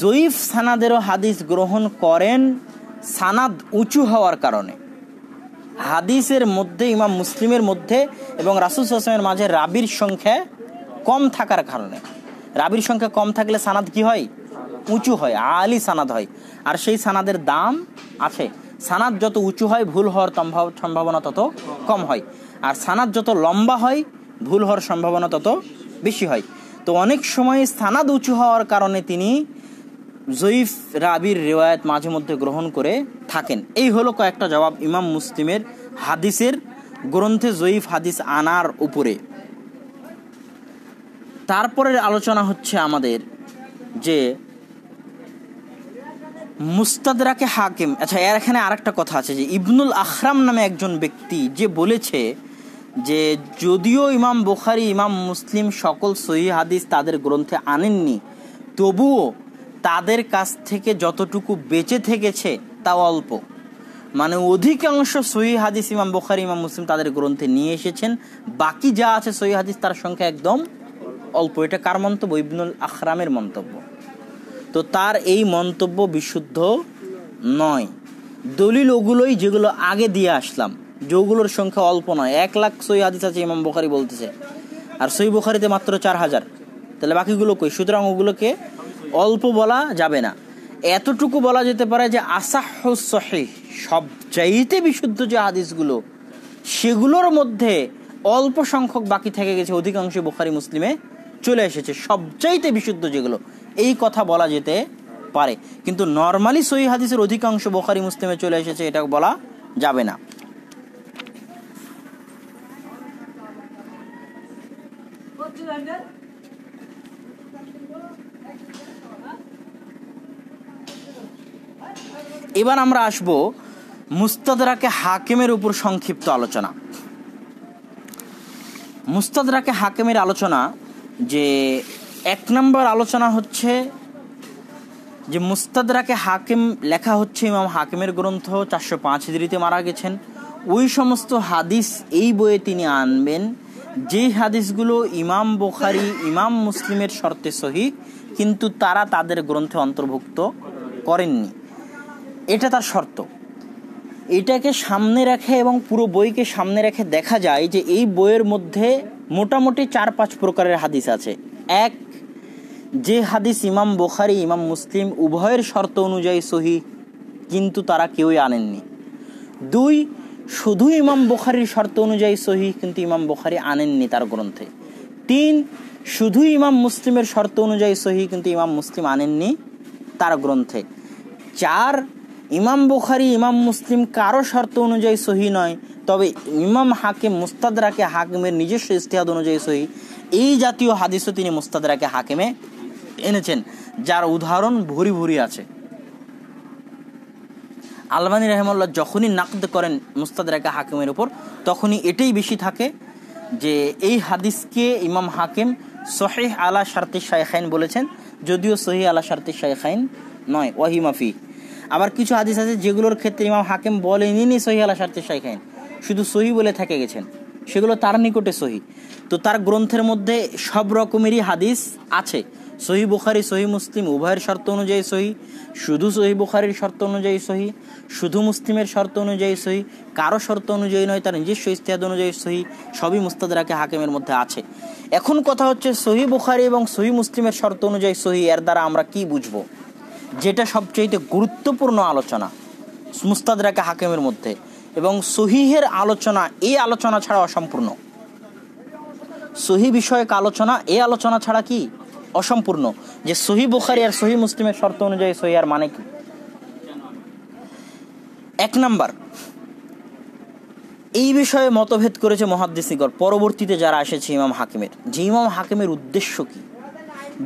Speaker 1: জয়ীফ সানাদেরও হাদিস গ্রহণ করেন সানাদ উঁচু হওয়ার কারণে হাদিসের মধ্যে ইমাম মুসলিমের মধ্যে এবং রাসুল হাসমের মাঝে রাবির সংখ্যা কম থাকার কারণে রাবির সংখ্যা কম থাকলে সানাদ কি হয় উঁচু হয় আলী সানাদ হয় আর সেই সানাদের দাম আছে সানাদ যত উঁচু হয় ভুল হওয়ার সম্ভাবনা তত কম হয় আর সানাদ যত লম্বা হয় ভুল হওয়ার সম্ভাবনা তত বেশি হয় তো অনেক সময় সানাদ উঁচু হওয়ার কারণে তিনি জয়ীফ রাবির রেওয়ায়ত মাঝে মধ্যে গ্রহণ করে থাকেন এই হলো কয়েকটা জবাব ইমাম মুসলিমের হাদিসের গ্রন্থে জয়ীফ হাদিস আনার উপরে তারপরের আলোচনা হচ্ছে আমাদের যে মুস্তাদরাকে হাকিম আচ্ছা এর এখানে আরেকটা কথা আছে যে ইবনুল আখরাম নামে একজন ব্যক্তি যে বলেছে যে যদিও ইমাম বুখারি ইমাম মুসলিম সকল সহি হাদিস তাদের গ্রন্থে আনেননি তবুও তাদের কাছ থেকে যতটুকু বেঁচে থেকেছে তা অল্প মানে অধিকাংশ সহি হাদিস ইমাম বুখারি ইমাম মুসলিম তাদের গ্রন্থে নিয়ে এসেছেন বাকি যা আছে সহি হাদিস তার সংখ্যা একদম অল্প এটা কার মন্তব্য ইবনুল আখরামের মন্তব্য তো তার এই মন্তব্য বিশুদ্ধ নয় দলিল ওগুলোই যেগুলো আগে দিয়ে আসলাম যেগুলোর সংখ্যা অল্প নয় এক লাখ সই হাদিস আছে ইমাম বোখারি বলতেছে আর সই বোখারিতে মাত্র চার হাজার তাহলে বাকিগুলো কই সুতরাং ওগুলোকে অল্প বলা যাবে না এতটুকু বলা যেতে পারে যে আসাহ সব সবচাইতে বিশুদ্ধ যে হাদিসগুলো সেগুলোর মধ্যে অল্প সংখ্যক বাকি থেকে গেছে অধিকাংশ বোখারি মুসলিমে চলে এসেছে সবচাইতে বিশুদ্ধ যেগুলো এই কথা বলা যেতে পারে কিন্তু নর্মালি সহি হাদিসের অধিকাংশ বোখারি মুসলিমে চলে এসেছে এটা বলা যাবে না এবার আমরা আসব মুস্তাদরাকে হাকিমের উপর সংক্ষিপ্ত আলোচনা মুস্তাদরাকে হাকিমের আলোচনা যে এক নম্বর আলোচনা হচ্ছে যে মুস্তাদরাকে হাকিম লেখা হচ্ছে ইমাম হাকিমের গ্রন্থ চারশো পাঁচ হিজড়িতে মারা গেছেন ওই সমস্ত হাদিস এই বইয়ে তিনি আনবেন যেই হাদিসগুলো ইমাম বোখারি ইমাম মুসলিমের শর্তে সহি কিন্তু তারা তাদের গ্রন্থে অন্তর্ভুক্ত করেননি এটা তার শর্ত এটাকে সামনে রেখে এবং পুরো বইকে সামনে রেখে দেখা যায় যে এই বইয়ের মধ্যে মোটামুটি চার পাঁচ প্রকারের হাদিস আছে এক যে হাদিস ইমাম বোখারি ইমাম মুসলিম উভয়ের শর্ত অনুযায়ী সহি কিন্তু তারা কেউই আনেননি দুই শুধু ইমাম বোখারির শর্ত অনুযায়ী সহি কিন্তু ইমাম বোখারি আনেননি তার গ্রন্থে তিন শুধু ইমাম মুসলিমের শর্ত অনুযায়ী সহি কিন্তু ইমাম মুসলিম আনেননি তার গ্রন্থে চার ইমাম বোখারি ইমাম মুসলিম কারো শর্ত অনুযায়ী সহি নয় তবে ইমাম হাকিম মুস্তাদরাকে হাকিমের নিজস্ব ইস্তেহাদ অনুযায়ী সহি এই জাতীয় হাদিসও তিনি মুস্তাদরাকে হাকিমে এনেছেন যার উদাহরণ ভুরি ভুরি আছে আলবানি রহমাল্লাহ যখনই নাকদ করেন মুস্তাদ রেখা হাকিমের উপর তখনই এটাই বেশি থাকে যে এই হাদিসকে ইমাম হাকিম সহিহ আলা সার্তি শাইখাইন বলেছেন যদিও সহি আলা সার্তি শাইখাইন নয় ওয়াহি মাফি আবার কিছু হাদিস আছে যেগুলোর ক্ষেত্রে ইমাম হাকিম বলেনি নি সহি আলা সার্তি শাইখাইন শুধু সহি বলে থেকে গেছেন সেগুলো তার নিকটে সহি তো তার গ্রন্থের মধ্যে সব রকমেরই হাদিস আছে সহি বুখারি সহি মুসলিম উভয়ের শর্ত অনুযায়ী সহি শুধু সহি বুখারির শর্ত অনুযায়ী সহি শুধু মুসলিমের শর্ত অনুযায়ী সহি কারো শর্ত অনুযায়ী নয় তার নিজস্ব ইস্তেহাদ অনুযায়ী সহি সবই মুস্তাদাকে হাকিমের মধ্যে আছে এখন কথা হচ্ছে সহি বুখারি এবং সহি মুসলিমের শর্ত অনুযায়ী সহি এর দ্বারা আমরা কি বুঝব যেটা সবচেয়ে গুরুত্বপূর্ণ আলোচনা মুস্তাদাকে হাকিমের মধ্যে এবং সহিহের আলোচনা এই আলোচনা ছাড়া অসম্পূর্ণ সহি বিষয়ক আলোচনা এই আলোচনা ছাড়া কি অসম্পূর্ণ যে সহি বুখারি আর সহি মুসলিমের শর্ত অনুযায়ী সহি আর মানে কি এক নাম্বার এই বিষয়ে মতভেদ করেছে মহাদ্দেশিগর পরবর্তীতে যারা এসেছে ইমাম হাকিমের যে ইমাম হাকিমের উদ্দেশ্য কি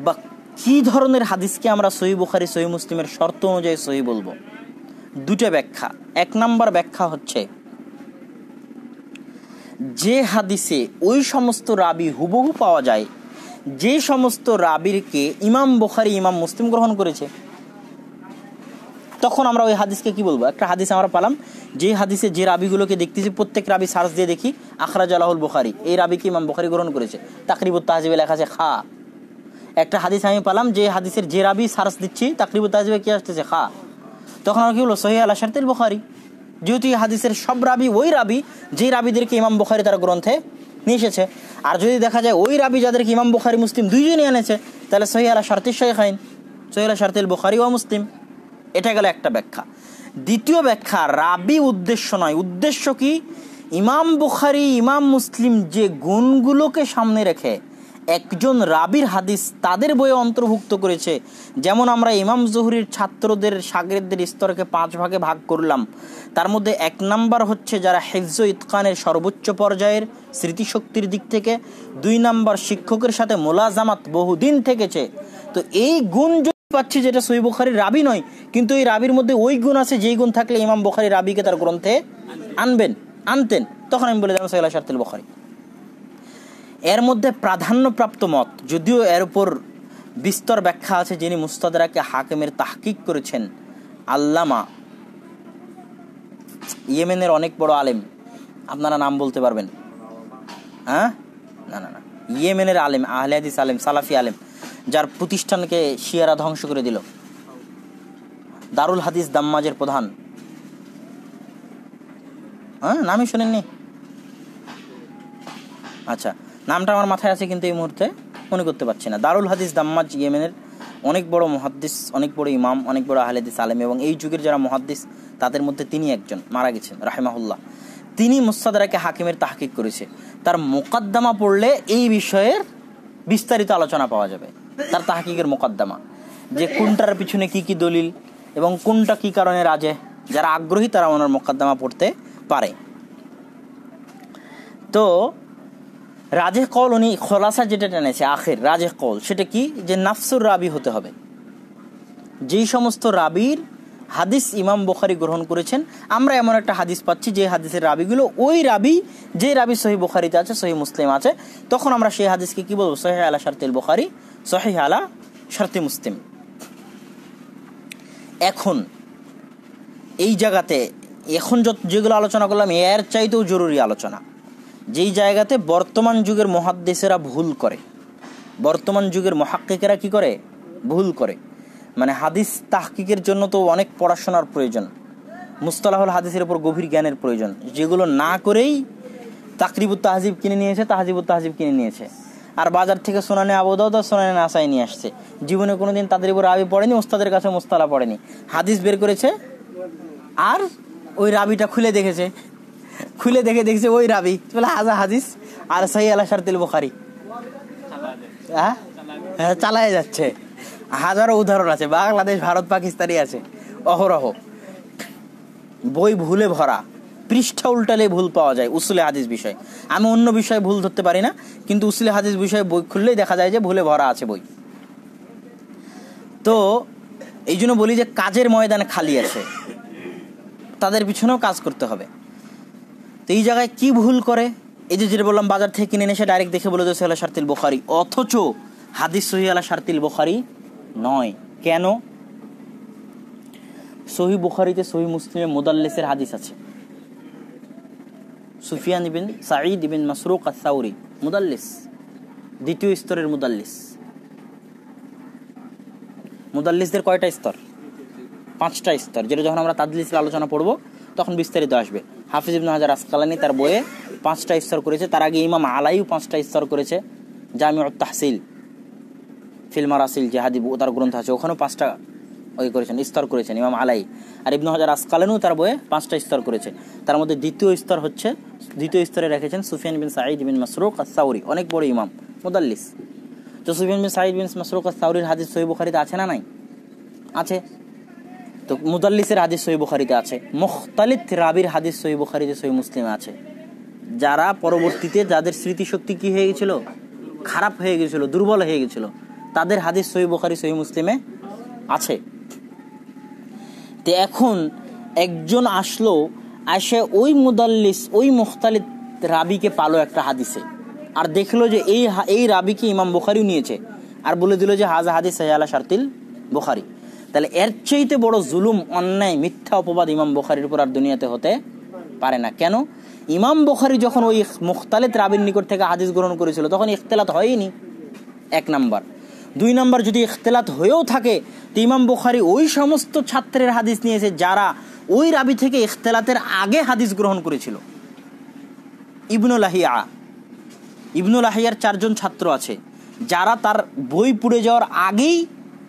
Speaker 1: বা কি ধরনের হাদিসকে আমরা সহি বুখারি সহি মুসলিমের শর্ত অনুযায়ী সহি বলবো দুটা ব্যাখ্যা এক নাম্বার ব্যাখ্যা হচ্ছে যে হাদিসে ওই সমস্ত রাবি হুবহু পাওয়া যায় যে সমস্ত রাবিরকে ইমাম বোখারি ইমাম মুসলিম গ্রহণ করেছে তখন আমরা ওই হাদিসকে কি বলবো একটা হাদিস আমরা পালাম যে হাদিসে যে রাবিগুলোকে দেখতেছি প্রত্যেক রাবি সার্চ দিয়ে দেখি আখরাজ আলাহুল বোখারি এই রাবিকে ইমাম বোখারি গ্রহণ করেছে তাকরিবুত তাহজিবে লেখা আছে খা একটা হাদিস আমি পালাম যে হাদিসের যে রাবি সার্চ দিচ্ছি তাকরিবুত তাহজিবে কি আসতেছে খা তখন আমরা কি বলবো সহি আল্লাহ শারতিল বোখারি যেহেতু এই হাদিসের সব রাবি ওই রাবি যেই রাবিদেরকে ইমাম বোখারি তার গ্রন্থে নিয়ে এসেছে আর যদি দেখা যায় ওই রাবি যাদেরকে ইমাম বুখারি মুসলিম দুইজনই এনেছে তাহলে সহিয়ালা শার্তির শাহ খাইন সহিয়ালা শার্তিল বুখারি ও মুসলিম এটা গেল একটা ব্যাখ্যা দ্বিতীয় ব্যাখ্যা রাবি উদ্দেশ্য নয় উদ্দেশ্য কি ইমাম বুখারি ইমাম মুসলিম যে গুণগুলোকে সামনে রেখে একজন রাবির হাদিস তাদের বইয়ে অন্তর্ভুক্ত করেছে যেমন আমরা ইমাম জহুরির ছাত্রদের সাগরেদদের স্তরকে পাঁচ ভাগে ভাগ করলাম তার মধ্যে এক নাম্বার হচ্ছে যারা হেফজ ইতকানের সর্বোচ্চ পর্যায়ের স্মৃতিশক্তির দিক থেকে দুই নাম্বার শিক্ষকের সাথে মোলাজামাত বহুদিন থেকেছে তো এই গুণ পাচ্ছি যেটা সই বুখারির রাবি নয় কিন্তু এই রাবির মধ্যে ওই গুণ আছে যেই গুণ থাকলে ইমাম বুখারি রাবিকে তার গ্রন্থে আনবেন আনতেন তখন আমি বলে দিলাম সৈলা শার্তুল বুখারি এর মধ্যে প্রাধান্যপ্রাপ্ত মত যদিও এর উপর বিস্তর ব্যাখ্যা আছে যিনি মুস্তাদাকে হাকিমের তাহকিক করেছেন আল্লামা ইয়েমেনের অনেক বড় আলেম আপনারা নাম বলতে পারবেন হ্যাঁ না না না ইয়েমেনের আলেম আহলে আলেম সালাফি আলেম যার প্রতিষ্ঠানকে শিয়ারা ধ্বংস করে দিল দারুল হাদিস দাম্মাজের প্রধান হ্যাঁ নামই শোনেননি আচ্ছা নামটা আমার মাথায় আছে কিন্তু এই মুহূর্তে মনে করতে পারছি না দারুল হাদিস দাম্মাজ ইয়েমেনের অনেক বড় মহাদ্দিস অনেক বড় ইমাম অনেক বড় আহলেদিস আলেম এবং এই যুগের যারা মহাদ্দিস তাদের মধ্যে তিনি একজন মারা গেছেন রাহেমাহুল্লাহ তিনি মুসাদারাকে হাকিমের তাহকিক করেছে তার মোকদ্দমা পড়লে এই বিষয়ের বিস্তারিত আলোচনা পাওয়া যাবে তার তাহকিকের মোকদ্দমা যে কোনটার পিছনে কি কি দলিল এবং কোনটা কি কারণে রাজে যারা আগ্রহী তারা ওনার মোকদ্দমা পড়তে পারে তো রাজেহ কল উনি খোলাসা যেটা টেনেছে আখের রাজেহ কল সেটা কি যে নাফসুর রাবি হতে হবে যেই সমস্ত রাবির হাদিস ইমাম বোখারি গ্রহণ করেছেন আমরা এমন একটা হাদিস পাচ্ছি যে হাদিসের রাবিগুলো ওই রাবি যে রাবি সহি বোখারিতে আছে সহি মুসলিম আছে তখন আমরা সেই হাদিসকে কি বলবো সহি আলা শার্তিল বোখারি সহি আলা শার্তি মুসলিম এখন এই জায়গাতে এখন যত যেগুলো আলোচনা করলাম এর চাইতেও জরুরি আলোচনা যেই জায়গাতে বর্তমান যুগের মহাদ্দেশেরা ভুল করে বর্তমান যুগের মহাক্কিকেরা কি করে ভুল করে মানে হাদিস তাহকিকের জন্য তো অনেক পড়াশোনার প্রয়োজন মুস্তালাহুল হাদিসের উপর গভীর জ্ঞানের প্রয়োজন যেগুলো না করেই তাকরিবুত তাহজিব কিনে নিয়েছে তাহজিবুত তাহজিব কিনে নিয়েছে আর বাজার থেকে সোনানে আবদাউদ সোনানে নাসাই নিয়ে আসছে জীবনে কোনো দিন তাদের উপর রাবি পড়েনি ওস্তাদের কাছে মোস্তালা পড়েনি হাদিস বের করেছে আর ওই রাবিটা খুলে দেখেছে খুলে দেখে দেখছে ওই রাবি বলে হাজা হাজিস আর সাহি আলা সার বুখারি হ্যাঁ? হ্যাঁ চালায় যাচ্ছে হাজারো উদাহরণ আছে বাংলাদেশ ভারত পাকিস্তানি আছে অহরহ বই ভুলে ভরা পৃষ্ঠা উল্টালে ভুল পাওয়া যায় উসুলে হাদিস বিষয় আমি অন্য বিষয়ে ভুল ধরতে পারি না কিন্তু উসুলে হাদিস বিষয়ে বই খুললেই দেখা যায় যে ভুলে ভরা আছে বই তো এই জন্য বলি যে কাজের ময়দান খালি আছে তাদের পিছনেও কাজ করতে হবে তো এই জায়গায় কি ভুল করে এই যে যেটা বললাম বাজার থেকে কিনে এসে ডাইরেক্ট দেখে বলে দিয়েছে আল্লাহ সার্তিল বোখারি অথচ হাদিস সহি আলা সার্তিল বোখারি নয় কেন সহি বুখারিতে সহি মুসলিমে মোদাল্লেসের হাদিস আছে সুফিয়ান ইবিন সাঈদ ইবিন মাসরুক আসাউরি মুদাল্লিস দ্বিতীয় স্তরের মুদাল্লিস মুদাল্লিসদের কয়টা স্তর পাঁচটা স্তর যেটা যখন আমরা তাদলিসের আলোচনা পড়বো তখন বিস্তারিত আসবে হাফিজ ইবনু হাজার আসকালানি তার বইয়ে পাঁচটা স্তর করেছে তার আগে ইমাম আলাইও পাঁচটা স্তর করেছে জামি তাহসিল ফিল্মার আসিল জেহাদি তার গ্রন্থ আছে ওখানেও পাঁচটা ওই করেছেন স্তর করেছেন ইমাম আলাই আর ইবনু হাজার আসকালেনও তার বইয়ে পাঁচটা স্তর করেছে তার মধ্যে দ্বিতীয় স্তর হচ্ছে দ্বিতীয় স্তরে রেখেছেন সুফিয়ান বিন সাঈদ বিন মাসরুক সাউরি অনেক বড় ইমাম মোদাল্লিস তো সুফিয়ান বিন সাঈদ বিন মাসরুক সাউরির হাদিস সহি বুখারিতে আছে না নাই আছে তো মুদাল্লিসের হাদিস সহি বুখারিতে আছে মুখতালিদ রাবির হাদিস সহি বুখারিতে সহি মুসলিম আছে যারা পরবর্তীতে যাদের স্মৃতিশক্তি কি হয়ে গেছিল খারাপ হয়ে গেছিল দুর্বল হয়ে গেছিল তাদের হাদিস সহি বুখারি সহি মুসলিমে আছে তো এখন একজন আসলো আসে ওই মুদাল্লিস ওই মুখতালিদ রাবিকে পালো একটা হাদিসে আর দেখলো যে এই এই রাবিকে ইমাম বুখারিও নিয়েছে আর বলে দিল যে হাজা হাদিস সাহালা শার্তিল বুখারি তাহলে এর চেয়েতে বড় জুলুম অন্যায় মিথ্যা অপবাদ ইমাম বখারির উপর আর দুনিয়াতে হতে পারে না কেন ইমাম বখারি যখন ওই মুখতালেত রাবির নিকট থেকে হাদিস গ্রহণ করেছিল তখন ইখতলাত হয়নি এক নাম্বার দুই নাম্বার যদি ইখতলাত হয়েও থাকে তো ইমাম বোখারি ওই সমস্ত ছাত্রের হাদিস নিয়েছে যারা ওই রাবি থেকে ইখতলাতের আগে হাদিস গ্রহণ করেছিল ইবনুল আহিয়া ইবনুল আহিয়ার চারজন ছাত্র আছে যারা তার বই পুড়ে যাওয়ার আগেই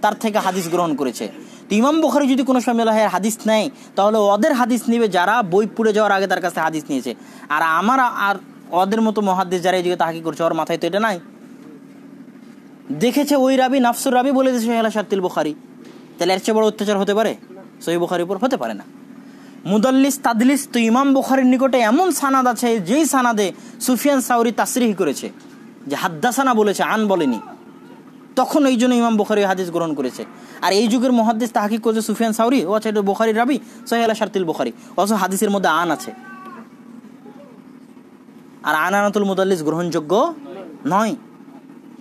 Speaker 1: তার থেকে হাদিস গ্রহণ করেছে তো ইমাম বুখারি যদি কোনো সম্মেলনের হাদিস নেয় তাহলে ওদের হাদিস নেবে যারা বই পুড়ে যাওয়ার আগে তার কাছে হাদিস নিয়েছে আর আমার আর ওদের মতো মহাদিস যারা এই যুগে তাহাকি করছে ওর মাথায় তো এটা নাই দেখেছে ওই রাবি নাফসুর রাবি বলে দিয়েছে হেলা শার্তিল বুখারি তাহলে এর চেয়ে বড় অত্যাচার হতে পারে সহি বুখারির উপর হতে পারে না মুদল্লিস তাদলিস তো ইমাম বুখারির নিকটে এমন সানাদ আছে যেই সানাদে সুফিয়ান সাউরি তাসরিহি করেছে যে হাদ্দাসানা বলেছে আন বলেনি তখন এই জন্য ইমাম বোখারি হাদিস গ্রহণ করেছে আর এই যুগের মহাদিস তাহাকি করেছে সুফিয়ান সাউরি ও আছে এটা বোখারি রাবি সহি আল্লাহ শার্তিল বোখারি অথচ হাদিসের মধ্যে আন আছে আর আন আনাতুল মুদাল্লিস গ্রহণযোগ্য নয়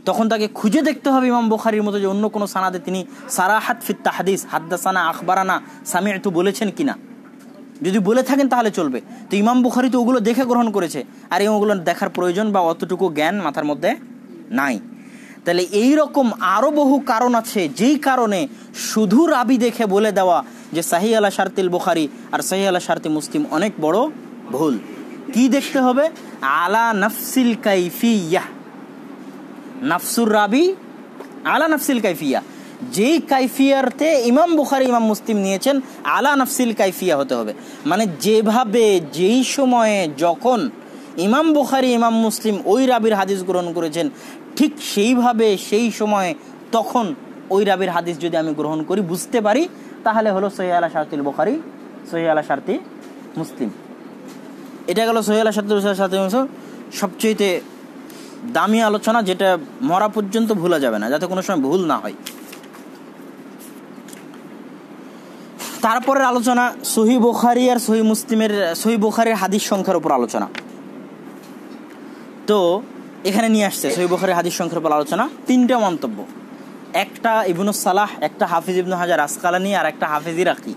Speaker 1: তখন তাকে খুঁজে দেখতে হবে ইমাম বোখারির মতো যে অন্য কোনো সানাতে তিনি সারাহাত ফিত্তা হাদিস হাদ্দাসানা আখবারানা সামি একটু বলেছেন কিনা যদি বলে থাকেন তাহলে চলবে তো ইমাম বুখারি তো ওগুলো দেখে গ্রহণ করেছে আর এই ওগুলো দেখার প্রয়োজন বা অতটুকু জ্ঞান মাথার মধ্যে নাই তাহলে এই রকম আরও বহু কারণ আছে যেই কারণে শুধু রাবি দেখে বলে দেওয়া যে সাহি আলা শার্তিল বুখারি আর সাহি আলা শার্তি মুসলিম অনেক বড় ভুল কি দেখতে হবে আলা নফসিল কাইফিয়া নফসুর রাবি আলা নফসিল কাইফিয়া যেই কাইফিয়ারতে ইমাম বুখারি ইমাম মুসলিম নিয়েছেন আলা নফসিল কাইফিয়া হতে হবে মানে যেভাবে যেই সময়ে যখন ইমাম বুখারি ইমাম মুসলিম ওই রাবির হাদিস গ্রহণ করেছেন ঠিক সেইভাবে সেই সময় তখন ওই রাবির হাদিস যদি আমি গ্রহণ করি বুঝতে পারি তাহলে হলো সহি আলা শারতিল বখারি সহি আলা শারতি মুসলিম এটা গেল সহি আলা শারতি শারতি মুসলিম সবচেয়েতে দামি আলোচনা যেটা মরা পর্যন্ত ভুলা যাবে না যাতে কোনো সময় ভুল না হয় তারপরের আলোচনা সহি বোখারি আর সহি মুসলিমের সহি বোখারির হাদিস সংখ্যার উপর আলোচনা তো এখানে নিয়ে আসছে সহিবুখারি হাদিস সংখ্যার আলোচনা তিনটা মন্তব্য একটা ইবনু সালাহ একটা হাফিজ ইবনু হাজার আসকালানি আর একটা হাফিজ ইরাকি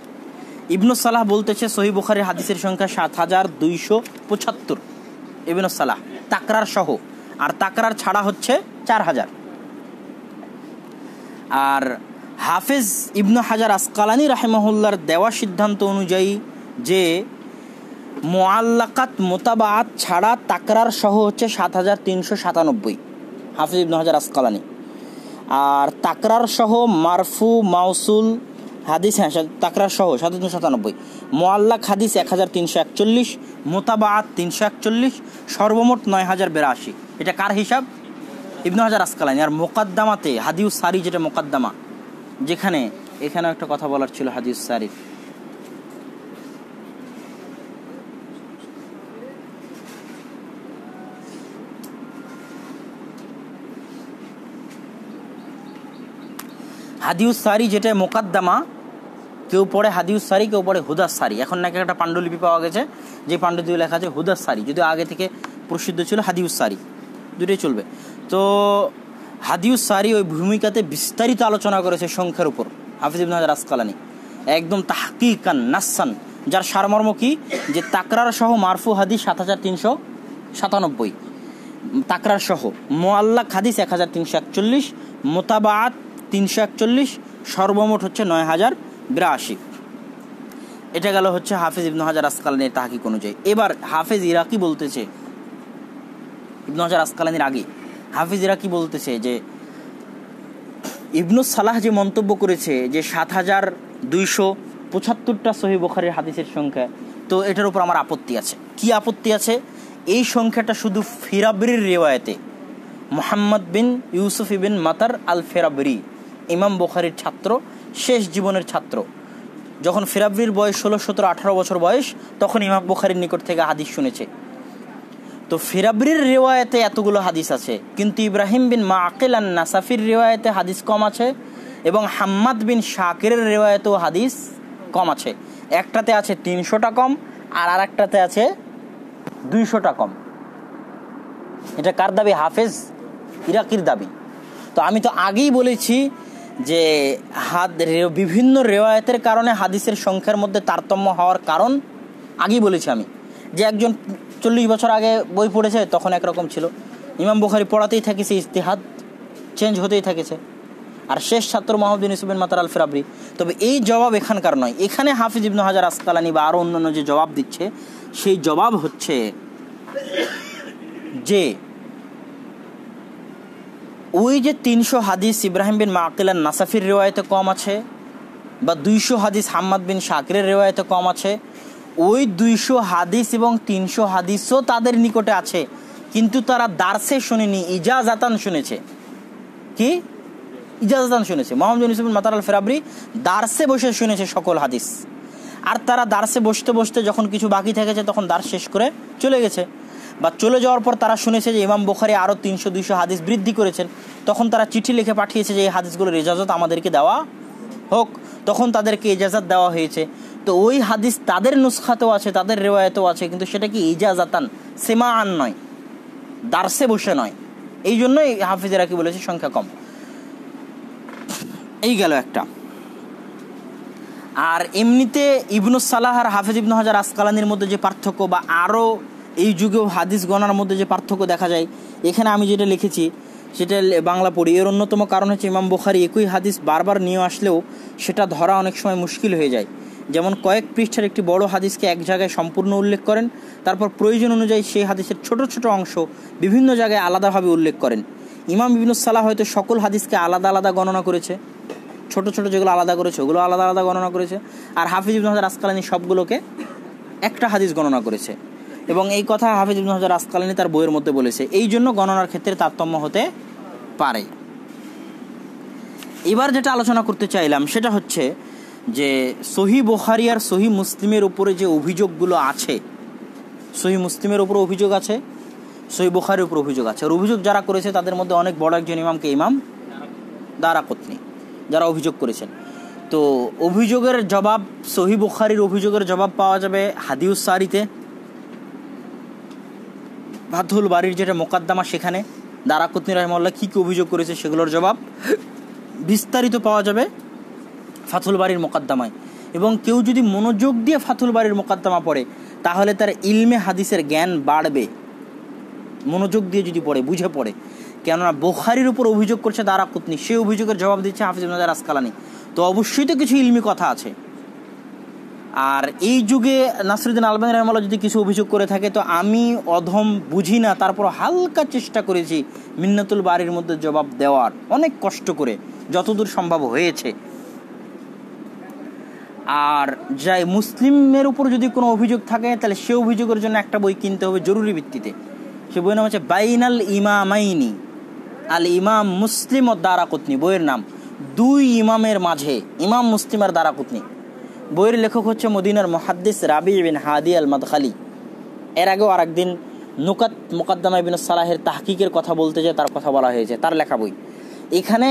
Speaker 1: ইবনু সালাহ বলতেছে সহিবুখারির হাদিসের সংখ্যা সাত হাজার দুইশো পঁচাত্তর ইবনু সালাহ তাকরার সহ আর তাকরার ছাড়া হচ্ছে চার হাজার আর হাফেজ ইবনু হাজার আসকালানি রাহেমহল্লার দেওয়া সিদ্ধান্ত অনুযায়ী যে মোয়াল্লাকাত মোতাবাত ছাড়া তাকরার সহ হচ্ছে সাত হাজার তিনশো সাতানব্বই হাফিজ ইবন হাজার আসকালানি আর তাকরার সহ মারফু মাউসুল হাদিস হ্যাঁ তাকরার সহ সাত তিনশো সাতানব্বই মোয়াল্লাক হাদিস এক হাজার তিনশো একচল্লিশ মোতাবাত তিনশো একচল্লিশ সর্বমোট নয় হাজার বিরাশি এটা কার হিসাব ইবন হাজার আসকালানি আর মোকাদ্দামাতে হাদিউ সারি যেটা মোকাদ্দামা যেখানে এখানেও একটা কথা বলার ছিল হাদিউ সারির হাদিউস সারি যেটা মোকাদ্দামা কেউ পড়ে হাদিউস সারি কেউ পড়ে হুদাস সারি এখন নাকি একটা পাণ্ডুলিপি পাওয়া গেছে যে পাণ্ডুলিপি লেখা আছে হুদাস সারি যদি আগে থেকে প্রসিদ্ধ ছিল হাদিউস সারি দুটোই চলবে তো হাদিউস সারি ওই ভূমিকাতে বিস্তারিত আলোচনা করেছে সংখ্যার উপর হাফিজ ইবনাদ রাসকালানি একদম তাহকিকান নাসান যার সারমর্ম কি যে তাকরার সহ মারফু হাদিস সাত হাজার তিনশো সাতানব্বই তাকরার সহ মোয়াল্লাক হাদিস এক হাজার তিনশো একচল্লিশ মোতাবাত তিনশো একচল্লিশ সর্বমোট হচ্ছে নয় হাজার বিরাশি এটা গেল হচ্ছে হাফিজ ইবনু হাজার আসকালানের তাহাকিক অনুযায়ী এবার হাফেজ ইরাকি বলতেছে ইবনু হাজার আসকালানির আগে হাফিজ ইরাকি বলতেছে যে ইবনু সালাহ যে মন্তব্য করেছে যে সাত হাজার দুইশো পঁচাত্তরটা সহি বোখারের হাদিসের সংখ্যা তো এটার উপর আমার আপত্তি আছে কি আপত্তি আছে এই সংখ্যাটা শুধু ফিরাবরির রেওয়ায়তে মোহাম্মদ বিন ইউসুফ ইবিন মাতার আল ফেরাবরি ইমাম বোখারির ছাত্র শেষ জীবনের ছাত্র যখন ফিরাবির বয়স ষোলো সতেরো আঠারো বছর বয়স তখন ইমাম বোখারির নিকট থেকে হাদিস শুনেছে তো ফিরাবরির রেওয়ায়তে এতগুলো হাদিস আছে কিন্তু ইব্রাহিম বিন মা আকেল আন নাসাফির রেওয়ায়তে হাদিস কম আছে এবং হাম্মাদ বিন শাকিরের রেওয়ায়তেও হাদিস কম আছে একটাতে আছে তিনশোটা কম আর আর একটাতে আছে দুইশোটা কম এটা কার দাবি হাফেজ ইরাকির দাবি তো আমি তো আগেই বলেছি যে হাত বিভিন্ন রেওয়ায়তের কারণে হাদিসের সংখ্যার মধ্যে তারতম্য হওয়ার কারণ আগেই বলেছি আমি যে একজন চল্লিশ বছর আগে বই পড়েছে তখন একরকম ছিল ইমাম বুখারি পড়াতেই সেই ইস্তিহাদ চেঞ্জ হতেই থাকেছে আর শেষ ছাত্র মাহমুদ্দিন ইউসুবিন মাতার আল ফিরাবরি তবে এই জবাব এখানকার নয় এখানে হাফিজ ইবনু হাজার আসকালানি বা আরও অন্যান্য যে জবাব দিচ্ছে সেই জবাব হচ্ছে যে ওই যে তিনশো হাদিস ইব্রাহিম বিন মাকিলার নাসাফির রেওয়ায়তে কম আছে বা দুইশো হাদিস হাম্মাদ বিন শাকরের রেওয়ায়তে কম আছে ওই দুইশো হাদিস এবং তিনশো হাদিসও তাদের নিকটে আছে কিন্তু তারা দার্সে শুনেনি ইজাজাতান শুনেছে কি ইজাজাতান শুনেছে মোহাম্মদ ইউসুফ মাতার আল ফেরাবরি দার্সে বসে শুনেছে সকল হাদিস আর তারা দার্সে বসতে বসতে যখন কিছু বাকি থেকেছে তখন দার্স শেষ করে চলে গেছে বা চলে যাওয়ার পর তারা শুনেছে যে ইমাম বোখারি আরও তিনশো দুইশো হাদিস বৃদ্ধি করেছেন তখন তারা চিঠি লিখে পাঠিয়েছে যে এই হাদিসগুলোর এজাজত আমাদেরকে দেওয়া হোক তখন তাদেরকে ইজাজত দেওয়া হয়েছে তো ওই হাদিস তাদের নুসখাতেও আছে তাদের রেওয়ায়তেও আছে কিন্তু সেটা কি ইজাজাতান সেমা আন নয় দার্সে বসে নয় এই জন্যই হাফিজেরা কি বলেছে সংখ্যা কম এই গেল একটা আর এমনিতে ইবনুসালাহ আর হাফিজ ইবনু হাজার আসকালানির মধ্যে যে পার্থক্য বা আরও এই যুগেও হাদিস গণার মধ্যে যে পার্থক্য দেখা যায় এখানে আমি যেটা লিখেছি সেটা বাংলা পড়ি এর অন্যতম কারণ হচ্ছে ইমাম বুখারি একই হাদিস বারবার নিয়ে আসলেও সেটা ধরা অনেক সময় মুশকিল হয়ে যায় যেমন কয়েক পৃষ্ঠার একটি বড় হাদিসকে এক জায়গায় সম্পূর্ণ উল্লেখ করেন তারপর প্রয়োজন অনুযায়ী সেই হাদিসের ছোট ছোট অংশ বিভিন্ন জায়গায় আলাদাভাবে উল্লেখ করেন ইমাম বিভিন্ন সালাহ হয়তো সকল হাদিসকে আলাদা আলাদা গণনা করেছে ছোট ছোট যেগুলো আলাদা করেছে ওগুলো আলাদা আলাদা গণনা করেছে আর হাফিজ ইবিন হাজার আসকালানি সবগুলোকে একটা হাদিস গণনা করেছে এবং এই কথা হাফিজ ইবনে হাজার আসকালানি তার বইয়ের মধ্যে বলেছে এই জন্য গণনার ক্ষেত্রে তারতম্য হতে পারে এবার যেটা আলোচনা করতে চাইলাম সেটা হচ্ছে যে সহি বোখারি আর সহি মুসলিমের উপরে যে অভিযোগগুলো আছে সহি মুসলিমের উপরে অভিযোগ আছে সহি বোখারির উপর অভিযোগ আছে আর অভিযোগ যারা করেছে তাদের মধ্যে অনেক বড় একজন ইমামকে ইমাম দারা পত্নী যারা অভিযোগ করেছেন তো অভিযোগের জবাব সহি বোখারির অভিযোগের জবাব পাওয়া যাবে হাদিউস ফাতুল বাড়ির যেটা মোকদ্দমা সেখানে দারাকুতনি রহমাল্লা কী কী অভিযোগ করেছে সেগুলোর জবাব বিস্তারিত পাওয়া যাবে ফাতুল বাড়ির মোকদ্দমায় এবং কেউ যদি মনোযোগ দিয়ে ফাতুল বাড়ির মোকদ্দমা পড়ে তাহলে তার ইলমে হাদিসের জ্ঞান বাড়বে মনোযোগ দিয়ে যদি পড়ে বুঝে পড়ে কেননা বোখারির উপর অভিযোগ করছে দারাকুতনি সেই অভিযোগের জবাব দিচ্ছে হাফিজ নাজার আসকালানি তো অবশ্যই তো কিছু ইলমি কথা আছে আর এই যুগে নাসরুদ্দিন আলবেন রহমাল্লাহ যদি কিছু অভিযোগ করে থাকে তো আমি অধম বুঝি না তারপর হালকা চেষ্টা করেছি মিন্নাতুল বাড়ির মধ্যে জবাব দেওয়ার অনেক কষ্ট করে যতদূর সম্ভব হয়েছে আর যাই মুসলিমের উপর যদি কোনো অভিযোগ থাকে তাহলে সে অভিযোগের জন্য একটা বই কিনতে হবে জরুরি ভিত্তিতে সে বইয়ের নাম হচ্ছে বাইনাল ইমামাইনি আল ইমাম মুসলিম ও দারাকুতনি বইয়ের নাম দুই ইমামের মাঝে ইমাম মুসলিম আর দারাকুতনি বইয়ের লেখক হচ্ছে মদিনার মহাদ্দিস রাবি বিন হাদি আল মাদখালি এর আগেও আর একদিন নুকাত মোকাদ্দামা ইবিন সালাহের তাহকিকের কথা বলতে যে তার কথা বলা হয়েছে তার লেখা বই এখানে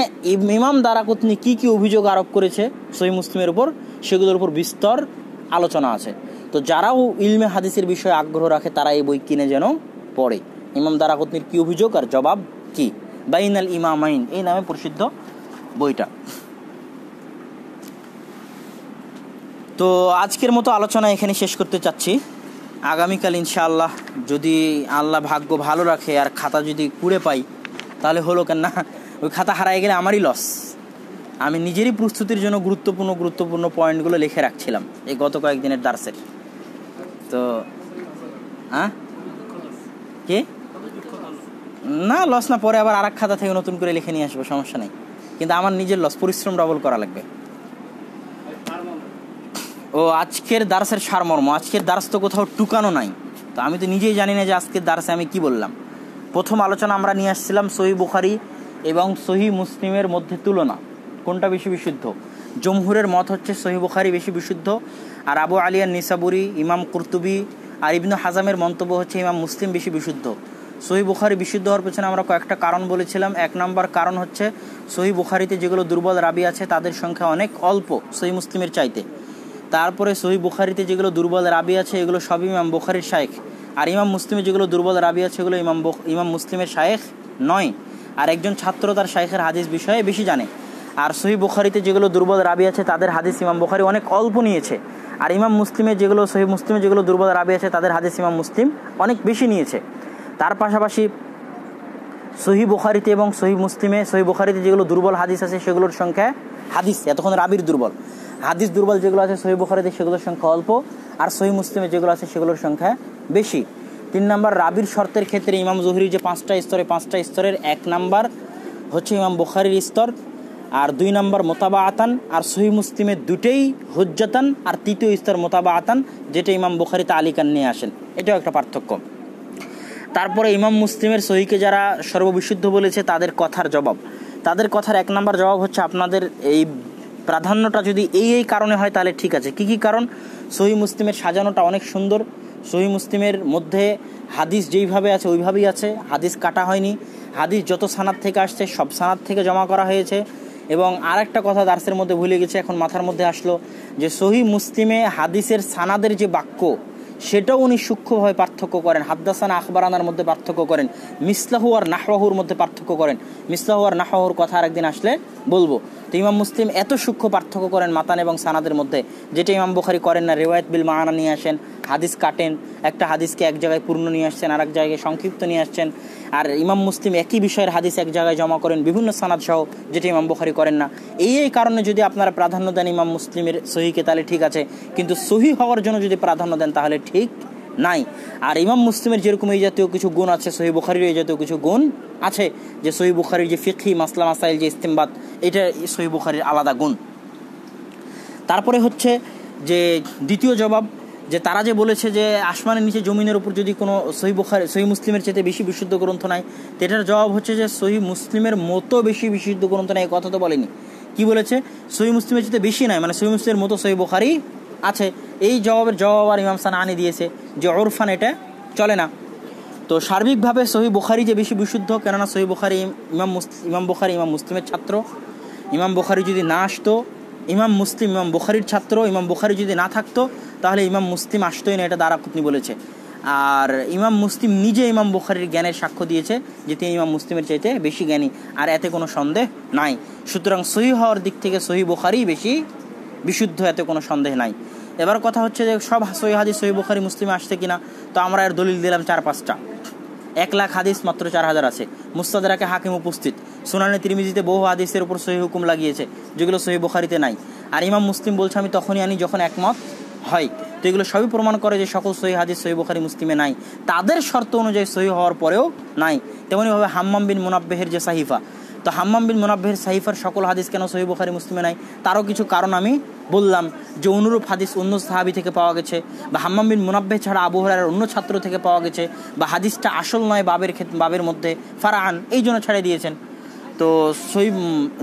Speaker 1: ইমাম দারাকুতনি কি কি অভিযোগ আরোপ করেছে সহি মুসলিমের উপর সেগুলোর উপর বিস্তর আলোচনা আছে তো যারাও ইলমে হাদিসের বিষয়ে আগ্রহ রাখে তারা এই বই কিনে যেন পড়ে ইমাম দারাকুতনির কি অভিযোগ আর জবাব কি বাইনাল ইমামাইন এই নামে প্রসিদ্ধ বইটা তো আজকের মতো আলোচনা এখানে শেষ করতে চাচ্ছি আগামীকাল ইনশাআল্লাহ যদি আল্লাহ ভাগ্য ভালো রাখে আর খাতা যদি কুড়ে পাই তাহলে হলো কেন না ওই খাতা হারাই গেলে আমারই লস আমি নিজেরই প্রস্তুতির জন্য গুরুত্বপূর্ণ গুরুত্বপূর্ণ পয়েন্টগুলো লিখে রাখছিলাম এই গত কয়েকদিনের দার্সের তো হ্যাঁ কে না লস না পরে আবার আর খাতা থেকে নতুন করে লিখে নিয়ে আসবো সমস্যা নেই কিন্তু আমার নিজের লস পরিশ্রম ডবল করা লাগবে ও আজকের দার্সের সারমর্ম আজকের দার্স তো কোথাও টুকানো নাই তো আমি তো নিজেই জানি না যে আজকের দার্সে আমি কি বললাম প্রথম আলোচনা আমরা নিয়ে আসছিলাম সহি বুখারি এবং সহি মুসলিমের মধ্যে তুলনা কোনটা বেশি বিশুদ্ধ জমহুরের মত হচ্ছে সহি বুখারি বেশি বিশুদ্ধ আর আবু আলিয়ার নিসাবুরি ইমাম কুর্তুবি আর ইবনু হাজামের মন্তব্য হচ্ছে ইমাম মুসলিম বেশি বিশুদ্ধ সহি বুখারি বিশুদ্ধ হওয়ার পেছনে আমরা কয়েকটা কারণ বলেছিলাম এক নম্বর কারণ হচ্ছে সহি বুখারিতে যেগুলো দুর্বল রাবি আছে তাদের সংখ্যা অনেক অল্প সহি মুসলিমের চাইতে তারপরে সহি বুখারিতে যেগুলো দুর্বল রাবি আছে এগুলো সব ইমাম বুখারির শায়েখ আর ইমাম মুসলিমে যেগুলো দুর্বল রাবি আছে এগুলো ইমাম ইমাম মুসলিমের শায়েখ নয় আর একজন ছাত্র তার শায়েখের হাদিস বিষয়ে বেশি জানে আর সহি বুখারিতে যেগুলো দুর্বল রাবি আছে তাদের হাদিস ইমাম বুখারি অনেক অল্প নিয়েছে আর ইমাম মুসলিমে যেগুলো সহি মুসলিমে যেগুলো দুর্বল রাবি আছে তাদের হাদিস ইমাম মুসলিম অনেক বেশি নিয়েছে তার পাশাপাশি সহি বুখারিতে এবং সহি মুসলিমে সহি বুখারিতে যেগুলো দুর্বল হাদিস আছে সেগুলোর সংখ্যা হাদিস এতক্ষণ রাবির দুর্বল হাদিস দুর্বল যেগুলো আছে সহি বুখারিতে সেগুলোর সংখ্যা অল্প আর সহি মুসলিমে যেগুলো আছে সেগুলোর সংখ্যা বেশি তিন নম্বর রাবির শর্তের ক্ষেত্রে ইমাম জহির যে পাঁচটা স্তরে পাঁচটা স্তরের এক নাম্বার হচ্ছে ইমাম বুখারির স্তর আর দুই নম্বর মোতাবা আতান আর সহি মুসলিমের দুটেই হজ্জাতান আর তৃতীয় স্তর মোতাবা আতান যেটা ইমাম বুখারিতে আলিকান নিয়ে আসেন এটাও একটা পার্থক্য তারপরে ইমাম মুসলিমের সহিকে যারা সর্ববিশুদ্ধ বলেছে তাদের কথার জবাব তাদের কথার এক নম্বর জবাব হচ্ছে আপনাদের এই প্রাধান্যটা যদি এই এই কারণে হয় তাহলে ঠিক আছে কি কি কারণ সহি মুসলিমের সাজানোটা অনেক সুন্দর সহি মুসলিমের মধ্যে হাদিস যেইভাবে আছে ওইভাবেই আছে হাদিস কাটা হয়নি হাদিস যত সানাদ থেকে আসছে সব সানাদ থেকে জমা করা হয়েছে এবং আর একটা কথা দার্সের মধ্যে ভুলে গেছে এখন মাথার মধ্যে আসলো যে সহি মুসলিমে হাদিসের সানাদের যে বাক্য সেটাও উনি সূক্ষ্মভাবে পার্থক্য করেন হাদ্দাসানা আখবরানার মধ্যে পার্থক্য করেন মিসলাহু আর নাহওয়াহুর মধ্যে পার্থক্য করেন মিসলাহু আর নাহওয়াহুর কথা আরেকদিন আসলে বলবো তো ইমাম মুসলিম এত সূক্ষ্ম পার্থক্য করেন মাতান এবং সানাদের মধ্যে যেটা ইমাম বুখারি করেন না রেওয়ায়ত বিল মাহানা নিয়ে আসেন হাদিস কাটেন একটা হাদিসকে এক জায়গায় পূর্ণ নিয়ে আসছেন আর এক জায়গায় সংক্ষিপ্ত নিয়ে আসছেন আর ইমাম মুসলিম একই বিষয়ের হাদিস এক জায়গায় জমা করেন বিভিন্ন সানাদ সহ যেটি ইমাম বুখারি করেন না এই এই কারণে যদি আপনারা প্রাধান্য দেন ইমাম মুসলিমের সহিকে তাহলে ঠিক আছে কিন্তু সহি হওয়ার জন্য যদি প্রাধান্য দেন তাহলে ঠিক নাই আর ইমাম মুসলিমের যেরকম এই জাতীয় কিছু গুণ আছে সহি বুখারির এই জাতীয় কিছু গুণ আছে যে সহি বুখারির যে ফিকি মাসলা মাসাইল যে ইস্তেমবাদ এটা সহি বুখারির আলাদা গুণ তারপরে হচ্ছে যে দ্বিতীয় জবাব যে তারা যে বলেছে যে আসমানের নিচে জমিনের উপর যদি কোনো সহি বুখারি সহি মুসলিমের চেয়ে বেশি বিশুদ্ধ গ্রন্থ নাই এটার জবাব হচ্ছে যে সহি মুসলিমের মতো বেশি বিশুদ্ধ গ্রন্থ নাই কথা তো বলেনি কি বলেছে সহি মুসলিমের চেয়েতে বেশি নাই মানে সহি মুসলিমের মতো সহি বুখারি আছে এই জবাবের জবাব আর ইমাম আনি দিয়েছে যে ওরফান এটা চলে না তো সার্বিকভাবে সহি বুখারি যে বেশি বিশুদ্ধ কেননা সহি বুখারি ইমাম মুসলিম ইমাম বুখারি ইমাম মুসলিমের ছাত্র ইমাম বুখারি যদি না আসতো ইমাম মুসলিম ইমাম বুখারির ছাত্র ইমাম বুখারি যদি না থাকতো তাহলে ইমাম মুসলিম আসতোই না এটা দারাকুতনি বলেছে আর ইমাম মুসলিম নিজে ইমাম বুখারির জ্ঞানের সাক্ষ্য দিয়েছে যে তিনি ইমাম মুসলিমের চাইতে বেশি জ্ঞানী আর এতে কোনো সন্দেহ নাই সুতরাং সহি হওয়ার দিক থেকে সহি বুখারি বেশি বিশুদ্ধ এতে কোনো সন্দেহ নাই এবার কথা হচ্ছে যে সব সহি হাদিস সহি বুখারি মুসলিমে আসছে কিনা তো আমরা এর দলিল দিলাম চার পাঁচটা এক লাখ হাদিস মাত্র চার হাজার আছে মুস্তাদাকে হাকিম উপস্থিত সুনানি তিরমিজিতে বহু হাদিসের উপর সহি হুকুম লাগিয়েছে যেগুলো সহি বুখারিতে নাই আর ইমাম মুসলিম বলছে আমি তখনই আনি যখন একমত হয় তো এগুলো সবই প্রমাণ করে যে সকল সহি হাদিস সহি বুখারি মুসলিমে নাই তাদের শর্ত অনুযায়ী সহি হওয়ার পরেও নাই তেমনইভাবে হাম্মাম বিন মুনাব্বেহের যে সাহিফা তো হাম্মাম বিন মুনাব্বের সাহিফার সকল হাদিস কেন সহি বুখারি মুসলিমে নাই তারও কিছু কারণ আমি বললাম যে অনুরূপ হাদিস অন্য সাহাবি থেকে পাওয়া গেছে বা হাম্মাম বিন মুনাব্বে ছাড়া আবহাওয়ার অন্য ছাত্র থেকে পাওয়া গেছে বা হাদিসটা আসল নয় বাবের ক্ষেত্রে বাবের মধ্যে ফারাহান এই জন্য ছাড়াই দিয়েছেন তো সই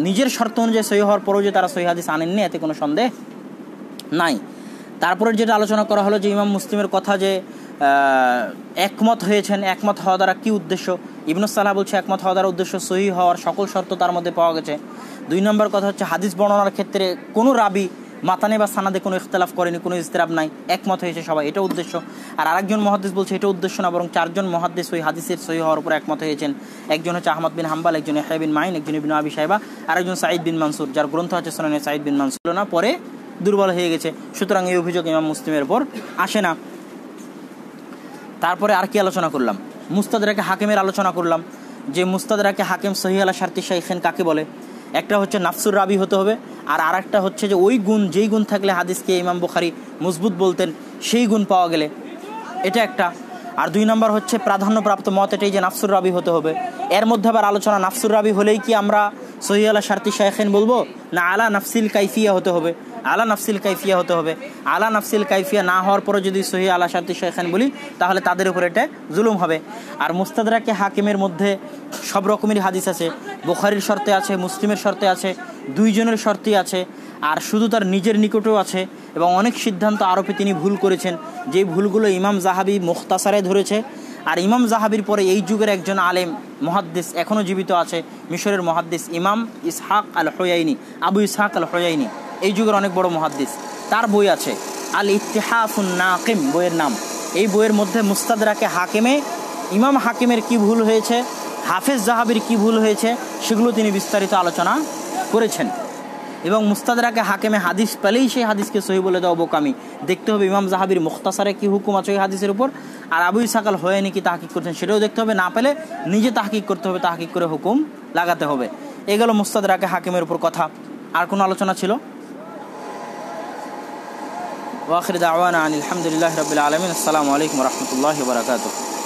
Speaker 1: নিজের শর্ত অনুযায়ী সই হওয়ার পরেও যে তারা সহি হাদিস আনেননি এতে কোনো সন্দেহ নাই তারপরে যেটা আলোচনা করা হলো যে ইমাম মুসলিমের কথা যে একমত হয়েছেন একমত হওয়া দ্বারা কী উদ্দেশ্য সালাহ বলছে একমত হওয়া দ্বারা উদ্দেশ্য সহি হওয়ার সকল শর্ত তার মধ্যে পাওয়া গেছে দুই নম্বর কথা হচ্ছে হাদিস বর্ণনার ক্ষেত্রে কোনো রাবি মাতানে বা সানাদে কোনো ইখতলাফ করেনি কোনো ইস্তেরাব নাই একমত হয়েছে সবাই এটা উদ্দেশ্য আর আরেকজন মহাদ্দেশ বলছে এটা উদ্দেশ্য না বরং চারজন মহাদ্দেশ ওই হাদিসের সহি হওয়ার উপর একমত হয়েছেন একজন হচ্ছে আহমদ বিন হাম্বাল একজন এহাই বিন মাইন একজন ইবিন আবি সাহেবা আরেকজন সাঈদ বিন মানসুর যার গ্রন্থ আছে সোনানি সাঈদ বিন মানসুর না পরে দুর্বল হয়ে গেছে সুতরাং এই অভিযোগ ইমাম মুসলিমের পর আসে না তারপরে আর কি আলোচনা করলাম মুস্তাদাকে হাকিমের আলোচনা করলাম যে মুস্তাদাকে হাকিম সহি আলা শার্তি শাইখেন কাকে বলে একটা হচ্ছে নাফসুর রাবি হতে হবে আর আর একটা হচ্ছে যে ওই গুণ যেই গুণ থাকলে হাদিসকে ইমাম বুখারি মজবুত বলতেন সেই গুণ পাওয়া গেলে এটা একটা আর দুই নম্বর হচ্ছে প্রাধান্যপ্রাপ্ত মত এটাই যে নাফসুর রাবি হতে হবে এর মধ্যে আবার আলোচনা নাফসুর রাবি হলেই কি আমরা সহি আলা শার্তি শাইখেন বলবো না আলা নাফসিল কাইফিয়া হতে হবে আলা নাফসিল কাইফিয়া হতে হবে আলা নাফসিল কাইফিয়া না হওয়ার পরে যদি সহি আলা শান্তি শেখান বলি তাহলে তাদের উপরে এটা জুলুম হবে আর মুস্তাদাকে হাকিমের মধ্যে সব রকমের হাদিস আছে বোখারির শর্তে আছে মুসলিমের শর্তে আছে দুইজনের শর্তেই আছে আর শুধু তার নিজের নিকটেও আছে এবং অনেক সিদ্ধান্ত আরোপে তিনি ভুল করেছেন যে ভুলগুলো ইমাম জাহাবি মুখতাসারে ধরেছে আর ইমাম জাহাবির পরে এই যুগের একজন আলেম মহাদ্দেস এখনও জীবিত আছে মিশরের মহাদ্দেস ইমাম ইসহাক আল হয়াইনি আবু ইসহাক আল হয়াইনি এই যুগের অনেক বড় মহাদ্দিস তার বই আছে আল ইতিহাফুন নাকিম বইয়ের নাম এই বইয়ের মধ্যে মুস্তাদরাকে হাকিমে ইমাম হাকিমের কি ভুল হয়েছে হাফেজ জাহাবির কি ভুল হয়েছে সেগুলো তিনি বিস্তারিত আলোচনা করেছেন এবং মুস্তাদরাকে হাকেমে হাদিস পেলেই সেই হাদিসকে সহি বলে দেওয়া বোকামি দেখতে হবে ইমাম জাহাবির মুখতাসারে কি হুকুম আছে ওই হাদিসের উপর আর আবু সাকাল হয়ে নাকি তাহকিক করছেন সেটাও দেখতে হবে না পেলে নিজে তাহকিক করতে হবে তাহকিক করে হুকুম লাগাতে হবে এগুলো মুস্তাদরাকে হাকিমের উপর কথা আর কোনো আলোচনা ছিল واخر دعوانا عن الحمد لله رب العالمين السلام عليكم ورحمة الله وبركاته